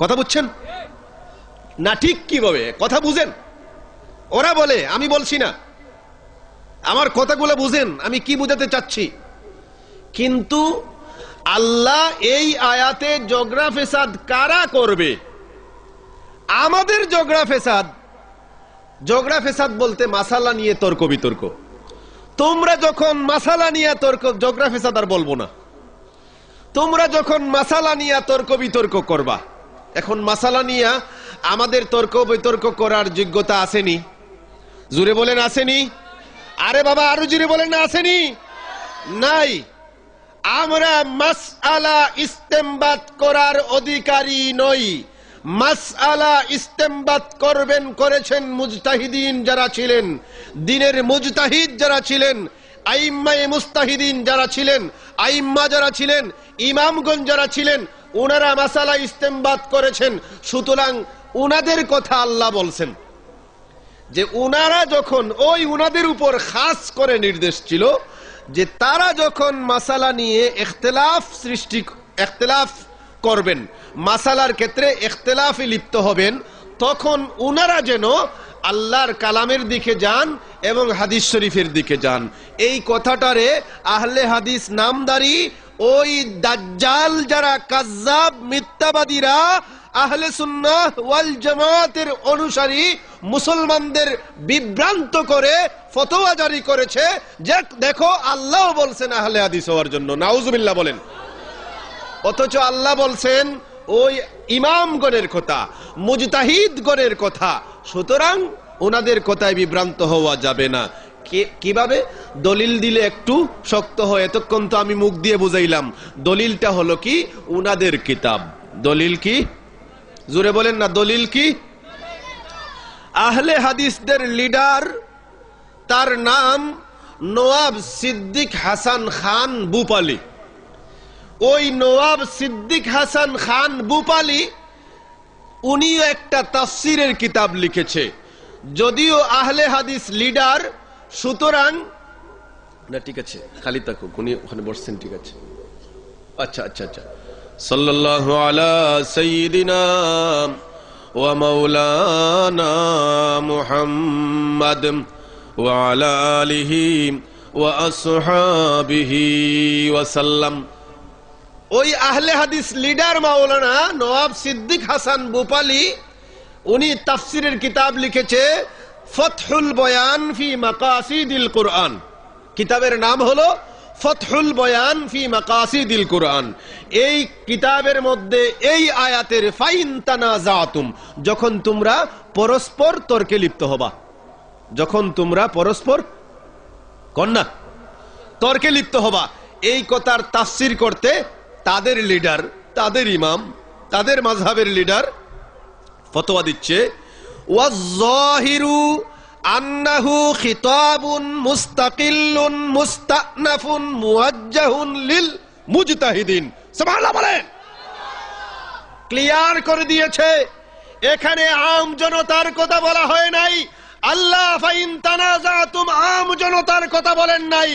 B: কথা বুঝছেন না ঠিক কিভাবে কথা বুঝেন ওরা বলে আমি বলছি না আমার কথাগুলো বুঝেন আমি কি বুঝাতে চাচ্ছি কিন্তু আল্লাহ এই আয়াতে জগরা ফেসাদ কারা করবে আমাদের জগরা ফেসাদ জগরা ফেসাদ বলতে মাসালা নিয়ে তর্ক বিতর্ক তোমরা যখন মাসালা নিয়ে তর্ক জগরা ফেসাদ আর বলবো না তোমরা যখন মাসালা নিয়া তর্ক বিতর্ক করবা এখন মাসালা নিয়া আমাদের তর্ক বিতর্ক করার যোগ্যতা আসেনি জুড়ে বলেন আসেনি আরে বাবা আরো জুড়ে বলেন আসেনি নাই আমরা মাস আলা ইস্তেমবাদ করার অধিকারী নই মাসআলা ইস্তেমবাদ করবেন করেছেন মুজতাহিদিন যারা ছিলেন দিনের মুজতাহিদ যারা ছিলেন আইম্মাই মুস্তাহিদিন যারা ছিলেন আইম্মা যারা ছিলেন ইমামগঞ্জ যারা ছিলেন ওনারা মাসালা ইস্তেমবাদ করেছেন সুতরাং ওনাদের কথা আল্লাহ বলছেন যে ওনারা যখন ওই ওনাদের উপর খাস করে নির্দেশ ছিল যে তারা যখন মাসালা নিয়ে এখতলাফ সৃষ্টি এখতলাফ করবেন মাসালার ক্ষেত্রে এখতলাফে লিপ্ত হবেন তখন ওনারা যেন আল্লাহর কালামের দিকে যান এবং হাদিস শরীফের দিকে যান এই কথাটারে আহলে হাদিস নামদারি ওই দাজ্জাল যারা কাজাব মিথ্যাবাদীরা আহলে সুন্নাহ ওয়াল জামাতের অনুসারী মুসলমানদের বিভ্রান্ত করে ফতোয়া জারি করেছে যে দেখো আল্লাহ বলছেন আহলে হাদিস হওয়ার জন্য নাউজুবিল্লাহ বলেন অথচ আল্লাহ বলছেন ওই ইমামগণের কথা মুজতাহিদগণের কথা সুতরাং ওনাদের কথায় বিভ্রান্ত হওয়া যাবে না কিভাবে দলিল দিলে একটু শক্ত হয় এতক্ষণ তো আমি মুখ দিয়ে বুঝাইলাম দলিলটা হলো কি উনাদের কিতাব দলিল কি জুড়ে বলেন না দলিল কি আহলে হাদিসদের লিডার তার নাম নোয়াব সিদ্দিক হাসান খান বুপালি ওই নওয়াব সিদ্দিক হাসান খান বুপালি উনিও একটা তাফসিরের কিতাব লিখেছে যদিও আহলে হাদিস লিডার সুতরাং না ঠিক আছে খালি থাকুক উনি ওখানে বসছেন ঠিক আছে আচ্ছা আচ্ছা আচ্ছা সাল্লাল্লাহু আলা
A: সাইয়্যিদিনা ওয়া মাওলানা মুহাম্মাদ ওয়া আলা আলিহি ওয়া আসহাবিহি ওয়া সাল্লাম
B: ওই আহলে হাদিস লিডার মাওলানা নওয়াব সিদ্দিক হাসান বোপালি উনি তাফসিরের কিতাব লিখেছে ফতহুল বয়ান ফি মাকাসিদিল কোরআন কিতাবের নাম হল ফতহুল বয়ান ফি মাকাসিদিল কোরআন এই কিতাবের মধ্যে এই আয়াতের ফাইন জাতুম যখন তোমরা পরস্পর তর্কে লিপ্ত হবা যখন তোমরা পরস্পর কন্যা তর্কে লিপ্ত হবা এই কথার তাফসির করতে তাদের লিডার তাদের ইমাম তাদের মাঝহের লিডার ফতোয়া দিচ্ছে খিতাবুন লিল মুজতাহিদিন ক্লিয়ার করে দিয়েছে এখানে আম জনতার কথা বলা হয় নাই আল্লাহ ফাইন আম জনতার কথা বলেন নাই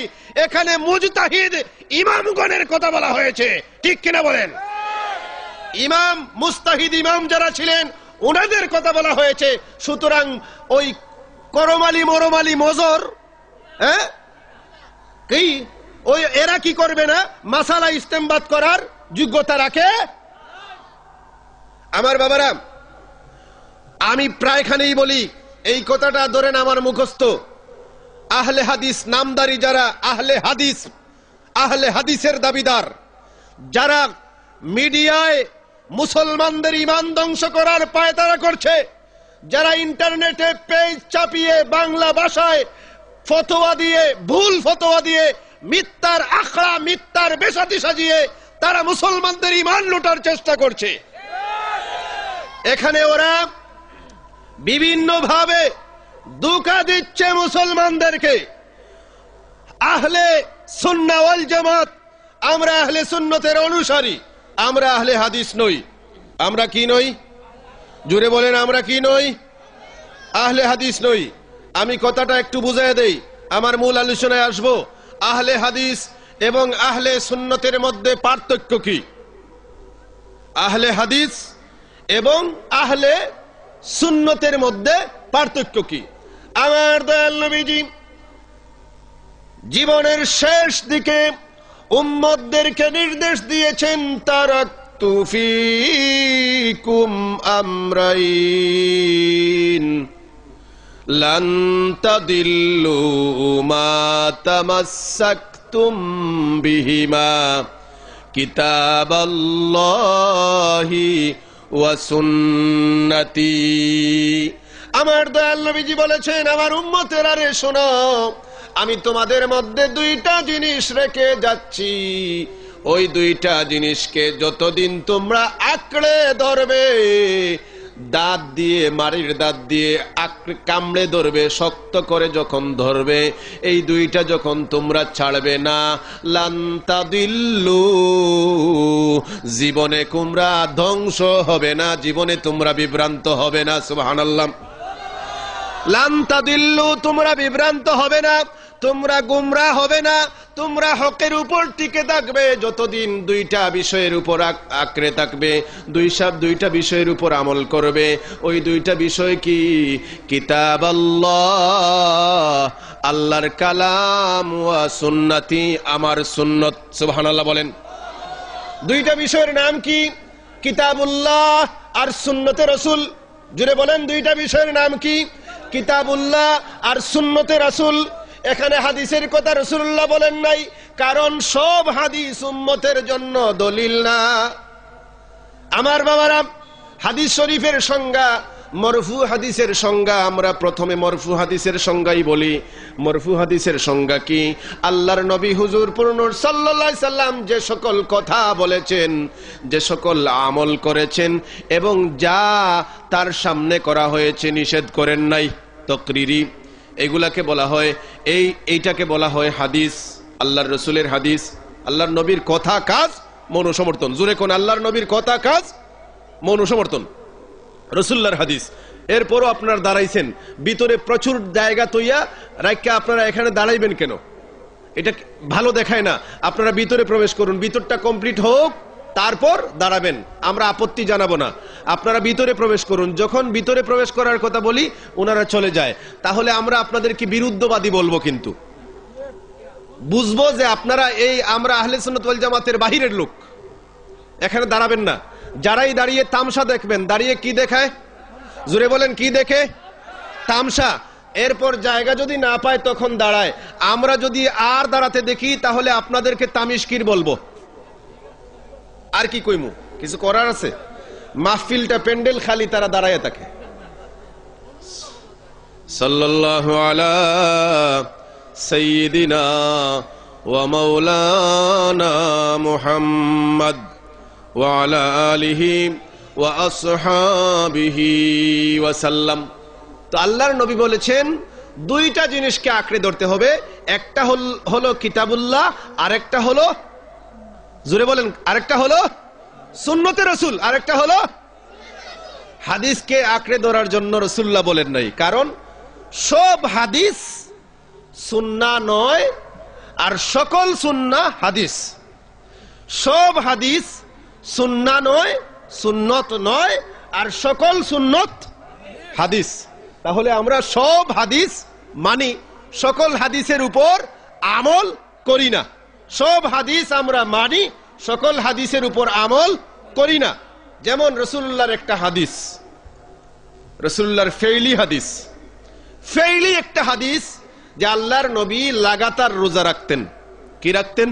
B: এখানে মুজতাহিদ ইমামগণের কথা বলা হয়েছে ঠিক কিনা বলেন ইমাম মুস্তাহিদ ইমাম যারা ছিলেন ওনাদের কথা বলা হয়েছে সুতরাং ওই করমালি মরমালি মজর হ্যাঁ কি ওই এরা কি করবে না মাসালা ইস্তেমবাদ করার যোগ্যতা রাখে আমার বাবারাম আমি প্রায়খানেই বলি এই কথাটা ধরেন আমার মুখস্থ আহলে হাদিস নামদারি যারা আহলে হাদিস আহলে হাদিসের দাবিদার যারা মিডিয়ায় মুসলমানদের ইমান ধ্বংস করার পায়তারা করছে যারা ইন্টারনেটে পেজ চাপিয়ে বাংলা ভাষায় ফতোয়া দিয়ে ভুল ফতোয়া দিয়ে মিথ্যার আখড়া মিথ্যার বেসাতি সাজিয়ে তারা মুসলমানদের ইমান লুটার চেষ্টা করছে এখানে ওরা বিভিন্নভাবে ভাবে দুকা দিচ্ছে মুসলমানদেরকে আহলে সুন্নাওয়াল জামাত আমরা আহলে সুন্নতের অনুসারী আমরা আহলে হাদিস নই আমরা কি নই জুড়ে বলেন আমরা কি নই আহলে হাদিস নই আমি কথাটা একটু বুঝাই দেই আমার মূল আলোচনায় আসব আহলে হাদিস এবং আহলে সুন্নতের মধ্যে পার্থক্য কি আহলে হাদিস এবং আহলে সুন্নতের মধ্যে পার্থক্য কি আমার দয়াল নবীজি জীবনের শেষ দিকে উম্মদদেরকে নির্দেশ দিয়েছেন তারা তুফি কুম আমরাই تضلوا ما تمسكتم بهما كتاب الله
A: وسنتي
B: আমার দয়াল নবীজি বলেছেন আমার উম্মতের আরে শোনো আমি তোমাদের মধ্যে দুইটা জিনিস রেখে যাচ্ছি ওই দুইটা জিনিসকে যতদিন তোমরা আঁকড়ে ধরবে দাঁত দিয়ে মারির দাঁত দিয়ে কামড়ে ধরবে শক্ত করে যখন ধরবে এই দুইটা যখন তোমরা ছাড়বে না লান্তা দিল্লু জীবনে তোমরা ধ্বংস হবে না জীবনে তোমরা বিভ্রান্ত হবে না সুবাহ লান্তা দিল্লু তোমরা বিভ্রান্ত হবে না তোমরা গুমরা হবে না তোমরা হকের উপর টিকে থাকবে যতদিন দুইটা বিষয়ের উপর আঁকড়ে থাকবে দুই সব দুইটা বিষয়ের উপর আমল করবে ওই দুইটা বিষয় কি কিতাব আল্লাহ আল্লাহর কালাম ওয়া সুন্নতি আমার সুন্নত সুবহানাল্লাহ বলেন দুইটা বিষয়ের নাম কি কিতাবুল্লাহ আর সুন্নতে রসুল জুড়ে বলেন দুইটা বিষয়ের নাম কি কিতাবুল্লাহ আর সুন্নতে রাসুল এখানে হাদিসের কথা রসুল্লাহ বলেন নাই কারণ সব হাদিস উম্মতের জন্য দলিল না আমার বাবারা হাদিস শরীফের সংজ্ঞা মরফু হাদিসের সংজ্ঞা আমরা প্রথমে মরফু হাদিসের সংজ্ঞাই বলি মরফু হাদিসের সংজ্ঞা কি আল্লাহর নবী হুজুর পুরনুর সাল্লা সাল্লাম যে সকল কথা বলেছেন যে সকল আমল করেছেন এবং যা তার সামনে করা হয়েছে নিষেধ করেন নাই তকরিরি এগুলাকে বলা হয় এই এইটাকে বলা হয় হাদিস আল্লাহর রসুলের হাদিস আল্লাহর নবীর কথা কাজ মনুসমর্থন জুরে কোন আল্লাহর নবীর কথা কাজ মনুসমর্থন রসুল্লার হাদিস এরপরও আপনার দাঁড়াইছেন ভিতরে প্রচুর জায়গা তৈয়া রাখকে আপনারা এখানে দাঁড়াইবেন কেন এটা ভালো দেখায় না আপনারা ভিতরে প্রবেশ করুন ভিতরটা কমপ্লিট হোক তারপর দাঁড়াবেন আমরা আপত্তি জানাবো না আপনারা ভিতরে প্রবেশ করুন যখন ভিতরে প্রবেশ করার কথা বলি ওনারা চলে যায় তাহলে আমরা আপনাদেরকে বিরুদ্ধবাদী বলবো কিন্তু বুঝবো যে আপনারা এই আমরা আহলে সন্নত জামাতের বাহিরের লোক এখানে দাঁড়াবেন না যারাই দাঁড়িয়ে তামসা দেখবেন দাঁড়িয়ে কি দেখায় জুড়ে বলেন কি দেখে তামসা এরপর জায়গা যদি না পায় তখন দাঁড়ায় আমরা যদি আর দাঁড়াতে দেখি তাহলে আপনাদেরকে তামিশকির বলবো আর কি কইমু কিছু করার আছে মাহফিলটা প্যান্ডেল খালি তারা দাঁড়ায় থাকে
A: সাল্লাহ আলা সাইয়্যিদিনা মুহাম্মদ ওয়ালা ওয়া আসহাবিহি ওয়াসাল্লাম তো আল্লাহর নবী
B: বলেছেন দুইটা জিনিসকে আঁকড়ে ধরতে হবে একটা হলো কিতাবুল্লাহ আর একটা হলো জুড়ে বলেন আরেকটা হলো সুন্নতে রসুল আরেকটা হলো হাদিসকে আঁকড়ে ধরার জন্য রসুল্লাহ বলেন নাই কারণ সব হাদিস সুন্না নয় আর সকল সুন্না হাদিস সব হাদিস সুন্না নয় সুন্নত নয় আর সকল সুন্নত হাদিস তাহলে আমরা সব হাদিস মানি সকল হাদিসের উপর আমল করি না সব হাদিস আমরা মানি সকল হাদিসের উপর আমল করি না যেমন রসুল্লাহর একটা হাদিস রসুল্লাহর ফেইলি হাদিস ফেইলি একটা হাদিস যে আল্লাহর নবী লাগাতার রোজা রাখতেন কি রাখতেন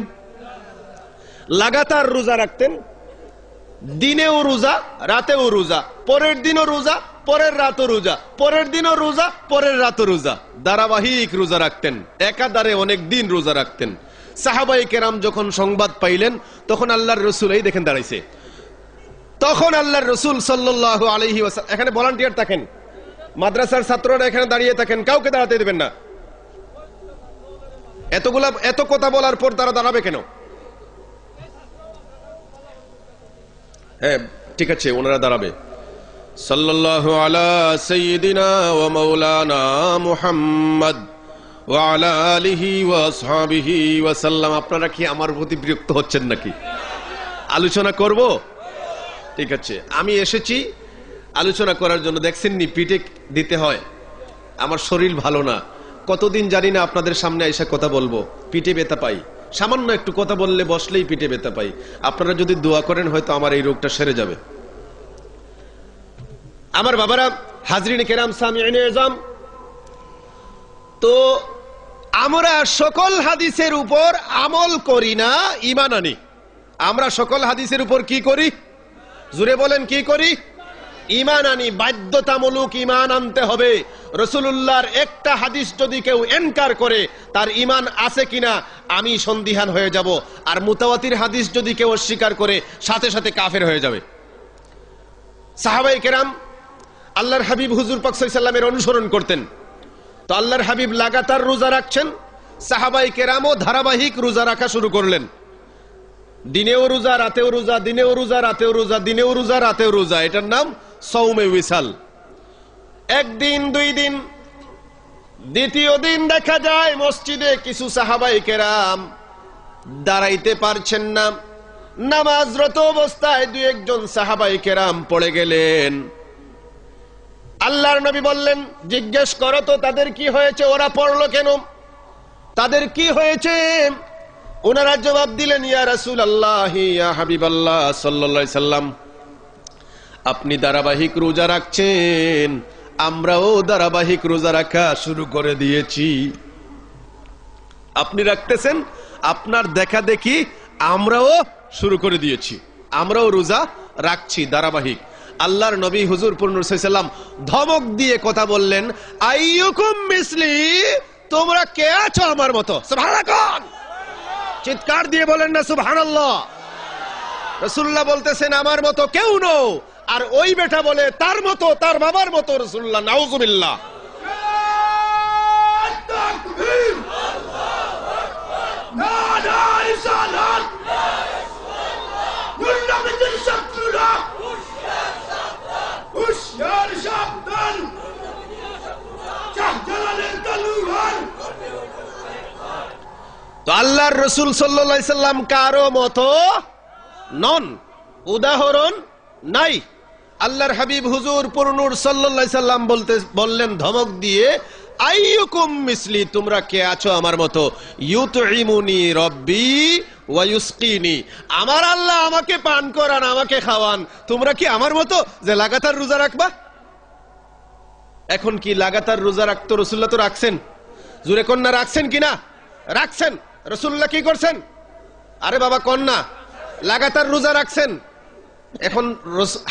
B: লাগাতার রোজা রাখতেন দিনেও রোজা রাতেও রোজা পরের দিনও রোজা পরের রাতও রোজা পরের দিনও রোজা পরের রাতও রোজা ধারাবাহিক রোজা রাখতেন একাদারে অনেক দিন রোজা রাখতেন সাহাবাই কেরাম যখন সংবাদ পাইলেন তখন আল্লাহর রসুল এই দেখেন দাঁড়াইছে তখন আল্লাহর রসুল সাল্লাহ আলহি এখানে ভলান্টিয়ার থাকেন মাদ্রাসার ছাত্ররা এখানে দাঁড়িয়ে থাকেন কাউকে দাঁড়াতে দেবেন না এতগুলা এত কথা বলার পর তারা দাঁড়াবে কেন হ্যাঁ ঠিক আছে
A: ওনারা দাঁড়াবে সাল্লাহ আলা সঈদিনা ও মৌলানা মুহাম্মদ ওয়ালা আলিহি ওয়াসহাবিহি ওয়াসাল্লাম আপনারা
B: কি আমার প্রতি বিরক্ত হচ্ছেন নাকি আলোচনা করব ঠিক আছে আমি এসেছি আলোচনা করার জন্য দেখছেন নি পিঠে দিতে হয় আমার শরীর ভালো না কতদিন জানি না আপনাদের সামনে এসে কথা বলবো পিঠে বেতা পাই সামান্য একটু কথা বললে বসলেই পিঠে বেতা পাই আপনারা যদি দোয়া করেন হয়তো আমার এই রোগটা সেরে যাবে আমার বাবারা হাজরিন কেরাম সামিজাম তো আমরা সকল হাদিসের উপর আমল করি না ইমান আনি আমরা সকল হাদিসের উপর কি করি জুড়ে বলেন কি করি ইমান আনি বাধ্যতামূলক ইমান আনতে হবে রসুল্লাহর একটা হাদিস যদি কেউ এনকার করে তার ইমান আছে কিনা আমি সন্দিহান হয়ে যাব আর মুতাওয়াতির হাদিস যদি কেউ অস্বীকার করে সাথে সাথে কাফের হয়ে যাবে সাহাবাই কেরাম আল্লাহর হাবিব হুজুর পাকসাইসাল্লামের অনুসরণ করতেন তো আল্লাহর হাবিব লাগাতার রোজা রাখছেন সাহাবাই কেরামও ধারাবাহিক রোজা রাখা শুরু করলেন দিনেও রোজা রাতেও রোজা দিনেও রোজা রাতেও রোজা দিনেও রোজা রাতেও রোজা এটার নাম সৌমে উইসাল একদিন দুই দিন দ্বিতীয় দিন দেখা যায় মসজিদে কিছু সাহাবাই কেরাম দাঁড়াইতে পারছেন না নামাজরত অবস্থায় দু একজন সাহাবাই কেরাম পড়ে গেলেন আল্লাহর নবী বললেন জিজ্ঞেস করো তো তাদের কি হয়েছে ওরা পড়লো কেন তাদের কি হয়েছে ওনারা জবাব দিলেন ইয়া রাসুল আল্লাহ ইয়া সাল্লাম আপনি ধারাবাহিক রোজা রাখছেন আমরাও ধারাবাহিক রোজা রাখা শুরু করে দিয়েছি আপনি রাখতেছেন আপনার দেখা দেখি আমরাও শুরু করে দিয়েছি আমরাও রোজা রাখছি ধারাবাহিক আল্লাহর নবী হুজুর পুরনুরসাল্লাম ধমক দিয়ে কথা বললেন মিসলি তোমরা কে আছো আমার মতো চিৎকার দিয়ে বলেন না সুবহানাল্লাহ রাসূলুল্লাহ বলতেছেন আমার মতো কেউ নো আর ওই বেটা বলে তার মতো তার বাবার মতো রসুল্লাহ নাউজুবিল্লা আল্লাহর রসুল সাল্লাম কারো মতো নন উদাহরণ নাই আল্লাহর হাবিব হুজুর পুরনুর সাল্লাম বলতে বললেন ধমক দিয়ে তোমরা কে আছো আমার মতো আমার আল্লাহ আমাকে পান করান আমাকে খাওয়ান তোমরা কি আমার মতো যে লাগাতার রোজা রাখবা এখন কি লাগাতার রোজা রাখতো রসুল্লাহ তো রাখছেন জুরে কন্যা রাখছেন কিনা রাখছেন রসুল্লাহ কি করছেন আরে বাবা কন্যা লাগাতার রোজা রাখছেন এখন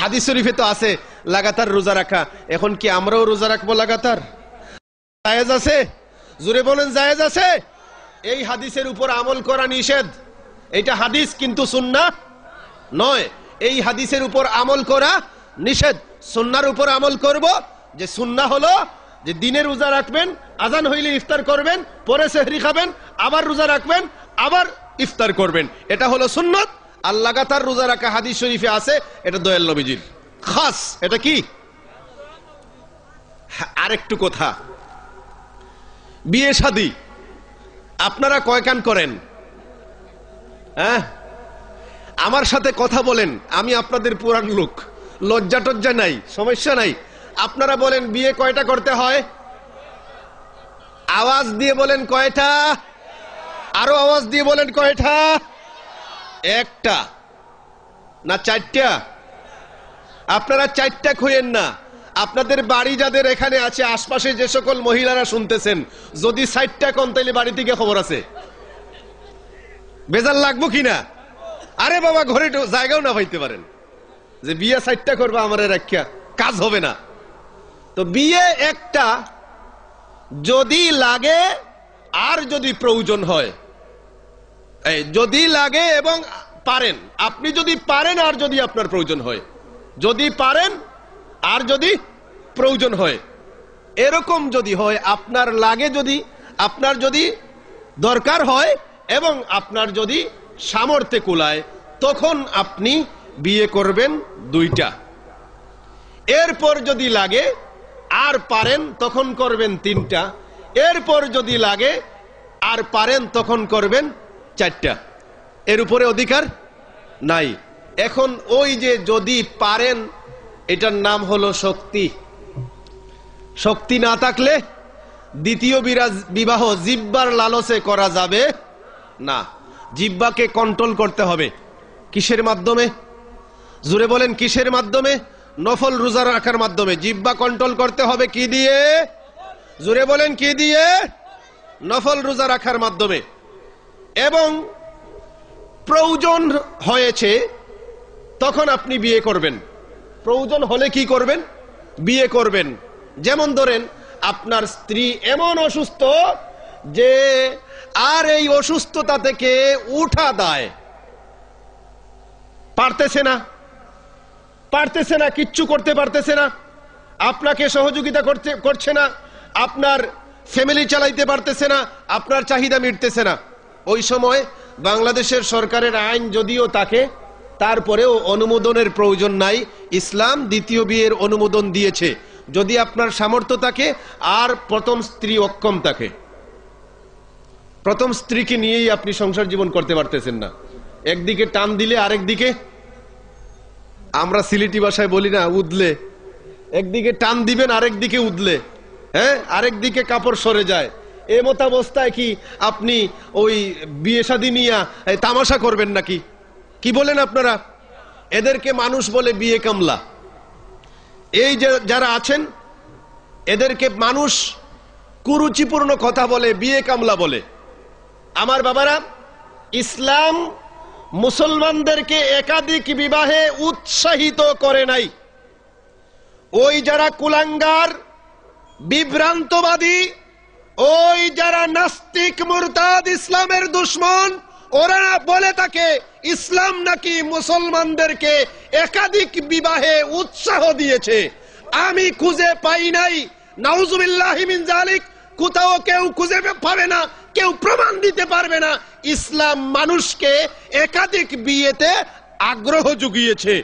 B: হাদিস শরীফে তো আছে লাগাতার রোজা রাখা এখন কি আমরাও রোজা রাখবো লাগাতার জায়েজ আছে জুড়ে বলেন জায়েজ আছে এই হাদিসের উপর আমল করা নিষেধ এটা হাদিস কিন্তু সুন্না নয় এই হাদিসের উপর আমল করা নিষেধ সুন্নার উপর আমল করব যে সুন্না হলো যে দিনে রোজা রাখবেন আজান হইলে ইফতার করবেন পরে সেহরি খাবেন আবার রোজা রাখবেন আবার ইফতার করবেন এটা হলো সুন্নত আর লাগাতার রোজা রাখা হাদিস শরীফে আছে এটা দয়াল নবীজির খাস এটা কি হ্যাঁ, আরেকটু কথা বিয়ে সাদি আপনারা কয়কান করেন হ্যাঁ আমার সাথে কথা বলেন আমি আপনাদের পুরান লোক লজ্জা টজ্জা নাই সমস্যা নাই আপনারা বলেন বিয়ে কয়টা করতে হয় আওয়াজ দিয়ে বলেন কয়টা আরো আওয়াজ দিয়ে বলেন কয়টা একটা না চারটা আপনারা চারটা খুঁজেন না আপনাদের বাড়ি যাদের এখানে আছে আশপাশে যে সকল মহিলারা শুনতেছেন যদি সাইটটা কন তাইলে বাড়ি থেকে খবর আছে বেজার লাগবো কিনা আরে বাবা ঘরে জায়গাও না পাইতে পারেন যে বিয়ে সাইটটা করবো আমার একটা কাজ হবে না তো বিয়ে একটা যদি লাগে আর যদি প্রয়োজন হয় যদি লাগে এবং পারেন আপনি যদি পারেন আর যদি আপনার প্রয়োজন হয় যদি পারেন আর যদি প্রয়োজন হয় এরকম যদি হয় আপনার লাগে যদি আপনার যদি দরকার হয় এবং আপনার যদি সামর্থ্যে কুলায় তখন আপনি বিয়ে করবেন দুইটা এরপর যদি লাগে আর পারেন তখন করবেন তিনটা এরপর যদি লাগে আর পারেন তখন করবেন চারটা এর উপরে অধিকার নাই এখন ওই যে যদি পারেন এটার নাম হলো শক্তি শক্তি না থাকলে দ্বিতীয় বিরাজ বিবাহ জিব্বার লালসে করা যাবে না জিব্বাকে কন্ট্রোল করতে হবে কিসের মাধ্যমে জুড়ে বলেন কিসের মাধ্যমে নফল রোজা রাখার মাধ্যমে জিব্বা কন্ট্রোল করতে হবে কি দিয়ে জুড়ে বলেন কি দিয়ে নফল রোজা রাখার মাধ্যমে এবং প্রয়োজন হয়েছে তখন আপনি বিয়ে করবেন প্রয়োজন হলে কি করবেন বিয়ে করবেন যেমন ধরেন আপনার স্ত্রী এমন অসুস্থ যে আর এই অসুস্থতা থেকে উঠা দায় পারতেছে না পারতেছে না কিচ্ছু করতে পারতেছে না আপনাকে সহযোগিতা করছে করছে না আপনার ফ্যামিলি চালাইতে পারতেছে না আপনার চাহিদা মিটতেছে না ওই সময় বাংলাদেশের সরকারের আইন যদিও তাকে তারপরেও অনুমোদনের প্রয়োজন নাই ইসলাম দ্বিতীয় বিয়ের অনুমোদন দিয়েছে যদি আপনার সামর্থ্য থাকে আর প্রথম স্ত্রী অক্ষম থাকে প্রথম স্ত্রীকে নিয়েই আপনি সংসার জীবন করতে পারতেছেন না একদিকে টান দিলে আরেক দিকে আমরা সিলেটি ভাষায় বলি না উদলে একদিকে টান দিবেন আরেক দিকে উদলে হ্যাঁ আরেক দিকে কাপড় সরে যায় এ মতাবস্থায় কি আপনি ওই বিয়ে শাদী মিয়া তামাশা করবেন নাকি কি বলেন আপনারা এদেরকে মানুষ বলে বিয়ে কামলা এই যারা আছেন এদেরকে মানুষ কুরুচিপূর্ণ কথা বলে বিয়ে কামলা বলে আমার বাবারা ইসলাম মুসলমানদেরকে একাধিক বিবাহে উৎসাহিত করে নাই ওই যারা কুলাঙ্গার বিভ্রান্তবাদী ওই যারা নাস্তিক মুরতাদ ইসলামের দুশ্মন ওরা বলে থাকে ইসলাম নাকি মুসলমানদেরকে একাধিক বিবাহে উৎসাহ দিয়েছে আমি খুঁজে পাই নাই নাউজুবিল্লাহিমিন জালিক কোথাও কেউ খুঁজে পাবে না কেউ প্রমাণ দিতে পারবে না ইসলাম মানুষকে একাধিক বিয়েতে আগ্রহ জুগিয়েছে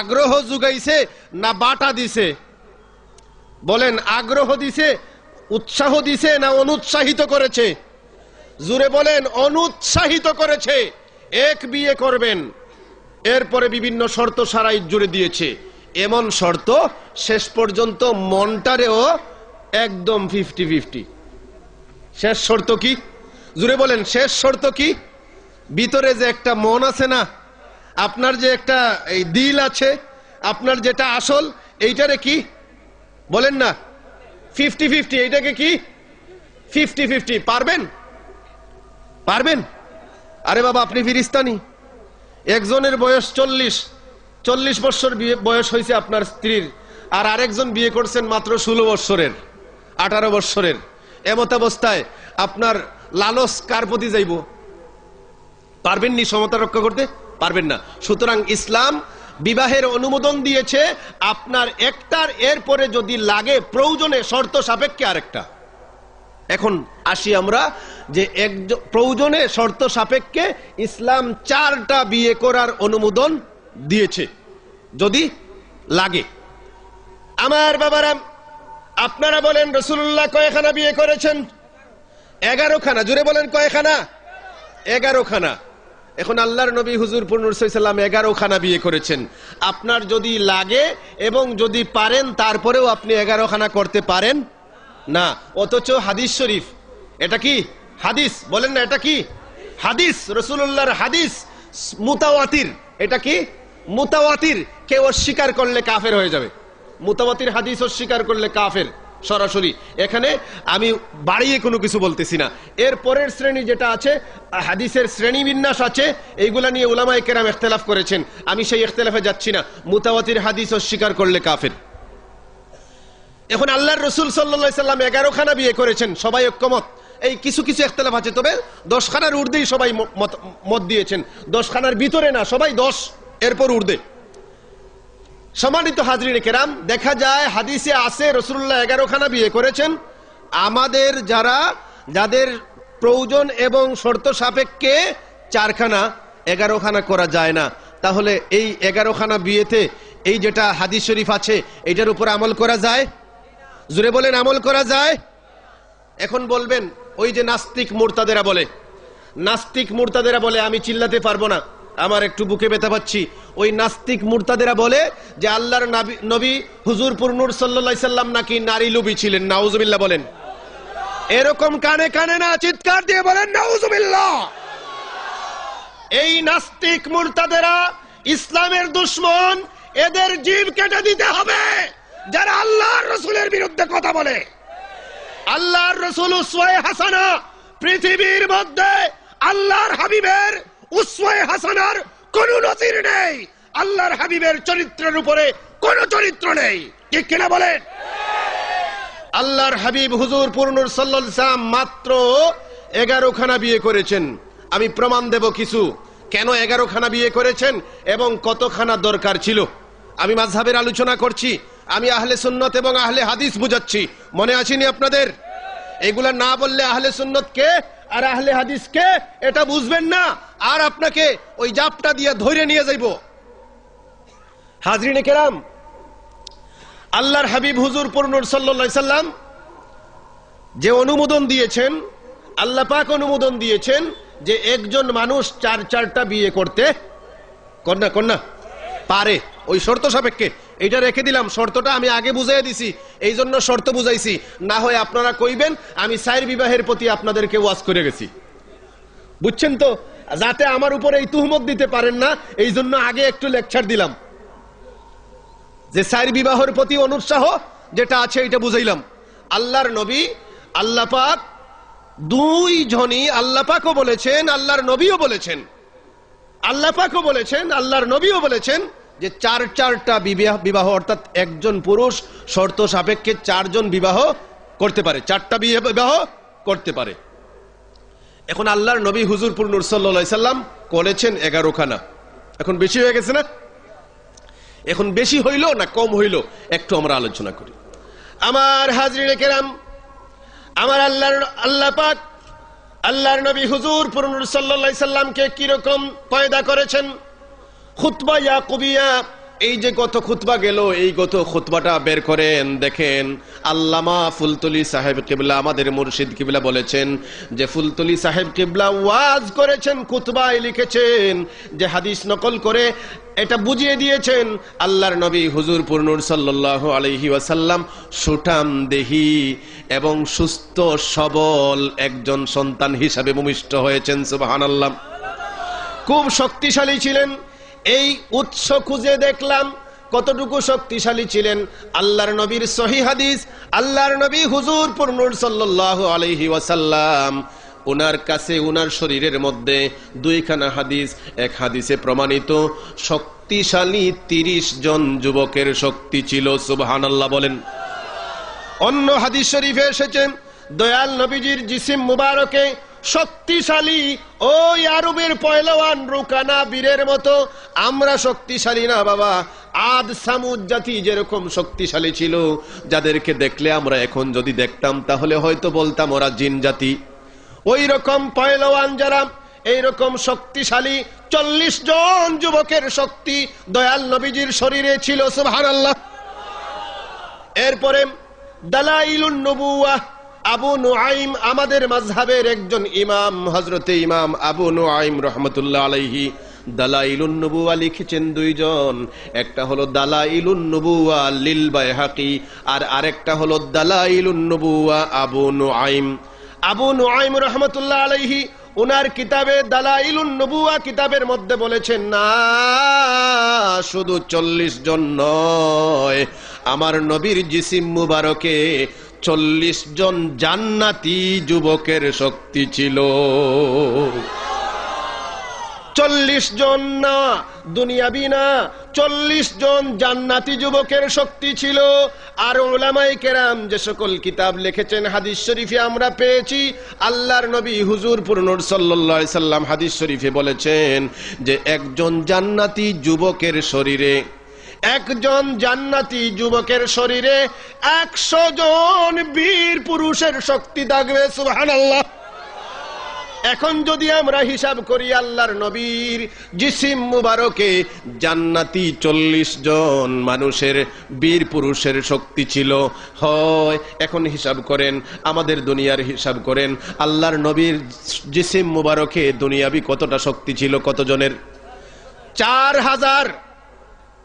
B: আগ্রহ জুগাইছে না বাটা দিছে বলেন আগ্রহ দিছে উৎসাহ দিছে না অনুৎসাহিত করেছে জুড়ে বলেন অনুৎসাহিত করেছে এক বিয়ে করবেন এরপরে বিভিন্ন শর্ত সারাই জুড়ে দিয়েছে এমন শর্ত শেষ পর্যন্ত মনটারেও একদম ফিফটি ফিফটি শেষ শর্ত কি জুড়ে বলেন শেষ শর্ত কি ভিতরে যে একটা মন আছে না আপনার যে একটা এই দিল আছে আপনার যেটা আসল এইটারে কি বলেন না ফিফটি ফিফটি এইটাকে কি ফিফটি ফিফটি পারবেন পারবেন আরে বাবা আপনি ফিরিস্তানি একজনের বয়স চল্লিশ চল্লিশ বছর বয়স হয়েছে আপনার স্ত্রীর আর আরেকজন বিয়ে করছেন মাত্র ষোলো বৎসরের আঠারো বৎসরের এমত অবস্থায় আপনার লালস কার প্রতি যাইব পারবেন নি সমতা রক্ষা করতে পারবেন না সুতরাং ইসলাম বিবাহের অনুমোদন দিয়েছে আপনার একটার এরপরে যদি লাগে প্রয়োজনে শর্ত সাপেক্ষে আরেকটা এখন আসি আমরা যে এক প্রয়োজনে শর্ত সাপেক্ষে ইসলাম চারটা বিয়ে করার অনুমোদন দিয়েছে যদি লাগে আমার বাবারা আপনারা বলেন রসুল্লাহ কয়খানা বিয়ে করেছেন এগারো খানা জুড়ে বলেন কয়খানা এগারো খানা এখন আল্লাহর নবী হুজুর পূর্ণসাল্লাম এগারো খানা বিয়ে করেছেন আপনার যদি লাগে এবং যদি পারেন তারপরেও আপনি এগারো খানা করতে পারেন না অথচ হাদিস শরীফ এটা কি হাদিস বলেন না এটা কি হাদিস রসুল্লাহর হাদিস মুতাওয়াতির এটা কি মুতাওয়াতির কেউ অস্বীকার করলে কাফের হয়ে যাবে মুতাওয়াতির হাদিস অস্বীকার করলে কাফের সরাসরি এখানে আমি বাড়িয়ে কোনো কিছু বলতেছি না এর পরের শ্রেণী যেটা আছে হাদিসের শ্রেণী বিন্যাস আছে এইগুলা নিয়ে ওলামায় কেরাম ইখতলাফ করেছেন আমি সেই ইখতলাফে যাচ্ছি না মুতাওয়াতির হাদিস অস্বীকার করলে কাফের এখন আল্লাহর রসুল সাল্লা সাল্লাম এগারোখানা বিয়ে করেছেন সবাই ঐক্যমত এই কিছু কিছু একতলাফ আছে তবে দশখানার উর্দেই সবাই মত দিয়েছেন দশখানার ভিতরে না সবাই দশ এরপর উর্দে সম্মানিত হাজরিন কেরাম দেখা যায় হাদিসে আছে রসুল্লাহ এগারোখানা বিয়ে করেছেন আমাদের যারা যাদের প্রয়োজন এবং শর্ত সাপেক্ষে চারখানা এগারোখানা করা যায় না তাহলে এই এগারোখানা বিয়েতে এই যেটা হাদিস শরীফ আছে এটার উপর আমল করা যায় জুড়ে বলেন আমল করা যায় এখন বলবেন ওই যে নাস্তিক মোর্তাদেরা বলে নাস্তিক মোর্তাদেরা বলে আমি চিল্লাতে পারবো না আমার একটু বুকে ব্যথা পাচ্ছি ওই নাস্তিক মুরতাদেরা বলে যে আল্লাহর নবী হুজুরপুর নূর সাল্লা সাল্লাম নাকি নারী লুবি ছিলেন নাউজুবিল্লা বলেন এরকম কানে কানে না চিৎকার দিয়ে বলেন নাউজুবিল্লা এই নাস্তিক মুরতাদেরা ইসলামের দুশ্মন এদের জীব কেটে দিতে হবে যারা আল্লাহর রসুলের বিরুদ্ধে কথা বলে আল্লাহর রসুল হাসানা পৃথিবীর মধ্যে আল্লাহর হাবিবের উসমায় হাসানার কোন নজির নেই আল্লাহর হাবিবের চরিত্রের উপরে কোন চরিত্র নেই ঠিক কিনা বলেন আল্লাহর হাবিব হুজুর পুরনুর সাল্লাম মাত্র এগারোখানা বিয়ে করেছেন আমি প্রমাণ দেব কিছু কেন এগারোখানা বিয়ে করেছেন এবং কতখানা দরকার ছিল আমি মাঝহাবের আলোচনা করছি আমি আহলে সুন্নত এবং আহলে হাদিস বুঝাচ্ছি মনে আসেনি আপনাদের এগুলা না বললে আহলে সুন্নত কে আর আহলে হাদিস কে এটা বুঝবেন না আর আপনাকে ওই জাপটা দিয়ে ধরে নিয়ে যাইব হাজরিনে কেরাম আল্লাহর হাবিব হুজুর পূর্ণর সাল্লাম যে অনুমোদন দিয়েছেন আল্লাহ পাক অনুমোদন দিয়েছেন যে একজন মানুষ চার চারটা বিয়ে করতে কন্যা কন্যা পারে ওই শর্ত সাপেক্ষে এটা রেখে দিলাম শর্তটা আমি আগে বুঝাই দিছি এই জন্য শর্ত বুঝাইছি না হয় আপনারা কইবেন আমি সাইর বিবাহের প্রতি আপনাদেরকে ওয়াজ করে গেছি বুঝছেন তো যাতে আমার উপরে এই তুহমত দিতে পারেন না এই জন্য আগে একটু লেকচার দিলাম যে সাইর বিবাহের প্রতি অনুৎসাহ যেটা আছে এটা বুঝাইলাম আল্লাহর নবী আল্লাপাক দুই জনই আল্লাপাকও বলেছেন আল্লাহর নবীও বলেছেন আল্লাপাকও বলেছেন আল্লাহর নবীও বলেছেন যে চার চারটা বিবাহ অর্থাৎ একজন পুরুষ শর্ত সাপেক্ষে চারজন বিবাহ করতে পারে চারটা বিবাহ করতে পারে এখন আল্লাহর নবী হুজুরপুর নুরসাল্লাম করেছেন এগারো খানা এখন বেশি হয়ে গেছে না এখন বেশি হইল না কম হইল একটু আমরা আলোচনা করি আমার হাজরি কেরাম আমার আল্লাহর আল্লাহ পাক আল্লাহর নবী হুজুর পুরনুর সাল্লাহ সাল্লামকে কিরকম পয়দা করেছেন খুতবা কবিয়া এই যে গত খুতবা গেল এই গত খুতবাটা বের করেন দেখেন আল্লামা ফুলতলি সাহেব কিবলা আমাদের মুর্শিদ কিবলা বলেছেন যে ফুলতলি সাহেব কিবলা ওয়াজ করেছেন খুতবায় লিখেছেন যে হাদিস নকল করে এটা বুঝিয়ে দিয়েছেন আল্লাহর নবী হুজুর পূর্ণুর সাল্লাহ আলহি ওয়াসাল্লাম সুঠাম দেহি এবং সুস্থ সবল একজন সন্তান হিসাবে ভূমিষ্ঠ হয়েছেন সুবাহান আল্লাহ খুব শক্তিশালী ছিলেন এই উৎস খুঁজে দেখলাম কতটুকু শক্তিশালী ছিলেন আল্লাহর নবীর সহি হাদিস আল্লাহর নবী হুজুর পূর্ণ সাল্লি ওয়াসাল্লাম ওনার কাছে ওনার শরীরের মধ্যে দুইখানা হাদিস এক হাদিসে প্রমাণিত শক্তিশালী তিরিশ জন যুবকের শক্তি
A: ছিল সুবহান আল্লাহ বলেন
B: অন্য হাদিস শরীফে এসেছেন দয়াল নবীজির জিসিম মুবারকে শক্তিশালী ওই আরবের পয়লওয়ান রুকানা বীরের মতো আমরা শক্তিশালী না বাবা আদ সামুদ জাতি যেরকম শক্তিশালী ছিল যাদেরকে দেখলে আমরা এখন যদি দেখতাম তাহলে হয়তো বলতাম ওরা জিন জাতি ওই রকম পয়লওয়ান যারা এইরকম শক্তিশালী চল্লিশ জন যুবকের শক্তি দয়াল নবীজির শরীরে ছিল সুহান আল্লাহ এরপরে দালাইলুন নবুয়া আবু নোয়াইম আমাদের মাঝহাবের একজন ইমাম হজরতে ইমাম আবু নোয়াইম রহমতুল্লাহ আলহি নবুয়া দুইজন একটা নবুয়া আর আরেকটা নবুয়া আবু আবু রহমতুল্লাহ উনার কিতাবে নবুয়া কিতাবের মধ্যে বলেছেন না শুধু চল্লিশ জন নয় আমার নবীর জিসিম মুবারকে চল্লিশ জন জান্নাতি যুবকের শক্তি ছিল চল্লিশ জন না দুনিয়া বিনা চল্লিশ জন জান্নাতি যুবকের শক্তি ছিল আর ওলামাই কেরাম যে সকল কিতাব লিখেছেন হাদিস শরীফে আমরা পেয়েছি আল্লাহর নবী হুজুর পুরনুর সাল্লাই সাল্লাম হাদিস শরীফে বলেছেন যে একজন জান্নাতি যুবকের শরীরে একজন জান্নাতি যুবকের শরীরে একশো জন বীর পুরুষের শক্তি থাকবে সুহান আল্লাহ এখন যদি আমরা হিসাব করি আল্লাহর নবীর জিসিম মুবারকে জান্নাতি চল্লিশ জন মানুষের বীর পুরুষের শক্তি ছিল হয় এখন হিসাব করেন আমাদের দুনিয়ার হিসাব করেন আল্লাহর নবীর জিসিম মুবারকে দুনিয়াবি কতটা শক্তি ছিল কতজনের চার হাজার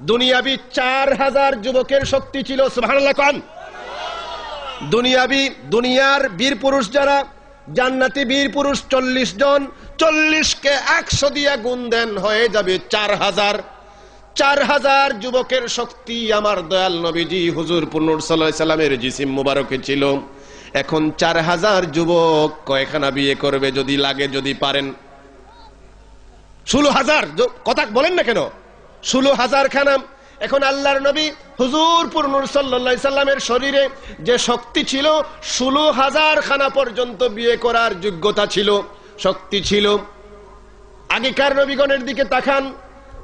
B: দুনিয়াবি চার হাজার যুবকের শক্তি ছিল সুভান দুনিয়াবি দুনিয়ার বীর পুরুষ যারা জান্নাতি বীর পুরুষ চল্লিশ জন চল্লিশকে একশো দিয়া গুণ দেন হয়ে যাবে চার হাজার চার হাজার যুবকের শক্তি আমার দয়াল নবীজি হুজুর পুনুর জিসিম মুবারকে ছিল এখন চার হাজার যুবক কয়েকখানা বিয়ে করবে যদি লাগে যদি পারেন ষোলো হাজার কথা বলেন না কেন ষোলো হাজার খানাম এখন আল্লাহর নবী হুজুর পুরনুর সাল্লা সাল্লামের শরীরে যে শক্তি ছিল ষোলো হাজার খানা পর্যন্ত বিয়ে করার যোগ্যতা ছিল শক্তি ছিল আগেকার নবীগণের দিকে তাকান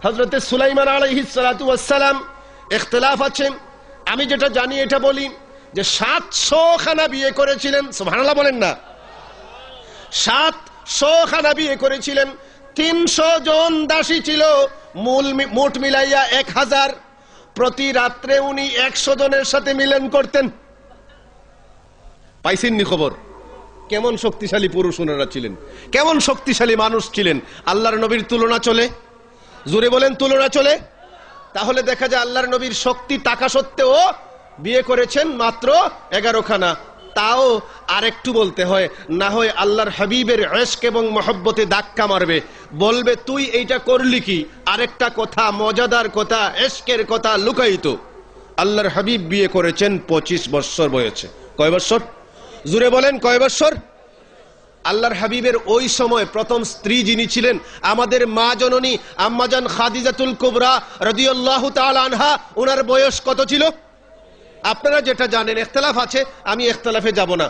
B: হজরত সুলাইমান আলহি সালাতাম এখতলাফ আছে আমি যেটা জানি এটা বলি যে সাতশো খানা বিয়ে করেছিলেন ভাড়ালা বলেন না সাতশো খানা বিয়ে করেছিলেন তিনশো জন দাসী ছিল মোট মিলাইয়া এক হাজার প্রতি রাত্রে উনি একশো জনের সাথে মিলন করতেন পাইছেননি খবর কেমন শক্তিশালী পুরুষ ওনারা ছিলেন কেমন শক্তিশালী মানুষ ছিলেন আল্লাহর নবীর তুলনা চলে জোরে বলেন তুলনা চলে তাহলে দেখা যায় আল্লাহর নবীর শক্তি টাকা সত্ত্বেও বিয়ে করেছেন মাত্র এগারোখানা তাও আরেকটু বলতে হয় না হয় আল্লাহর হাবিবের এশক এবং মহব্বতে ধাক্কা মারবে বলবে তুই এইটা করলি কি আরেকটা কথা মজাদার কথা এশকের কথা লুকায়িত আল্লাহর হাবিব বিয়ে করেছেন পঁচিশ বৎসর বয়সে কয় বৎসর জুড়ে বলেন কয় বৎসর আল্লাহর হাবিবের ওই সময় প্রথম স্ত্রী যিনি ছিলেন আমাদের মা জননী আম্মাজান খাদিজাতুল কুবরা রদিউল্লাহ তালা আনহা ওনার বয়স কত ছিল আপনারা যেটা জানেন এখতলাফ আছে আমি এখতলাফে যাব না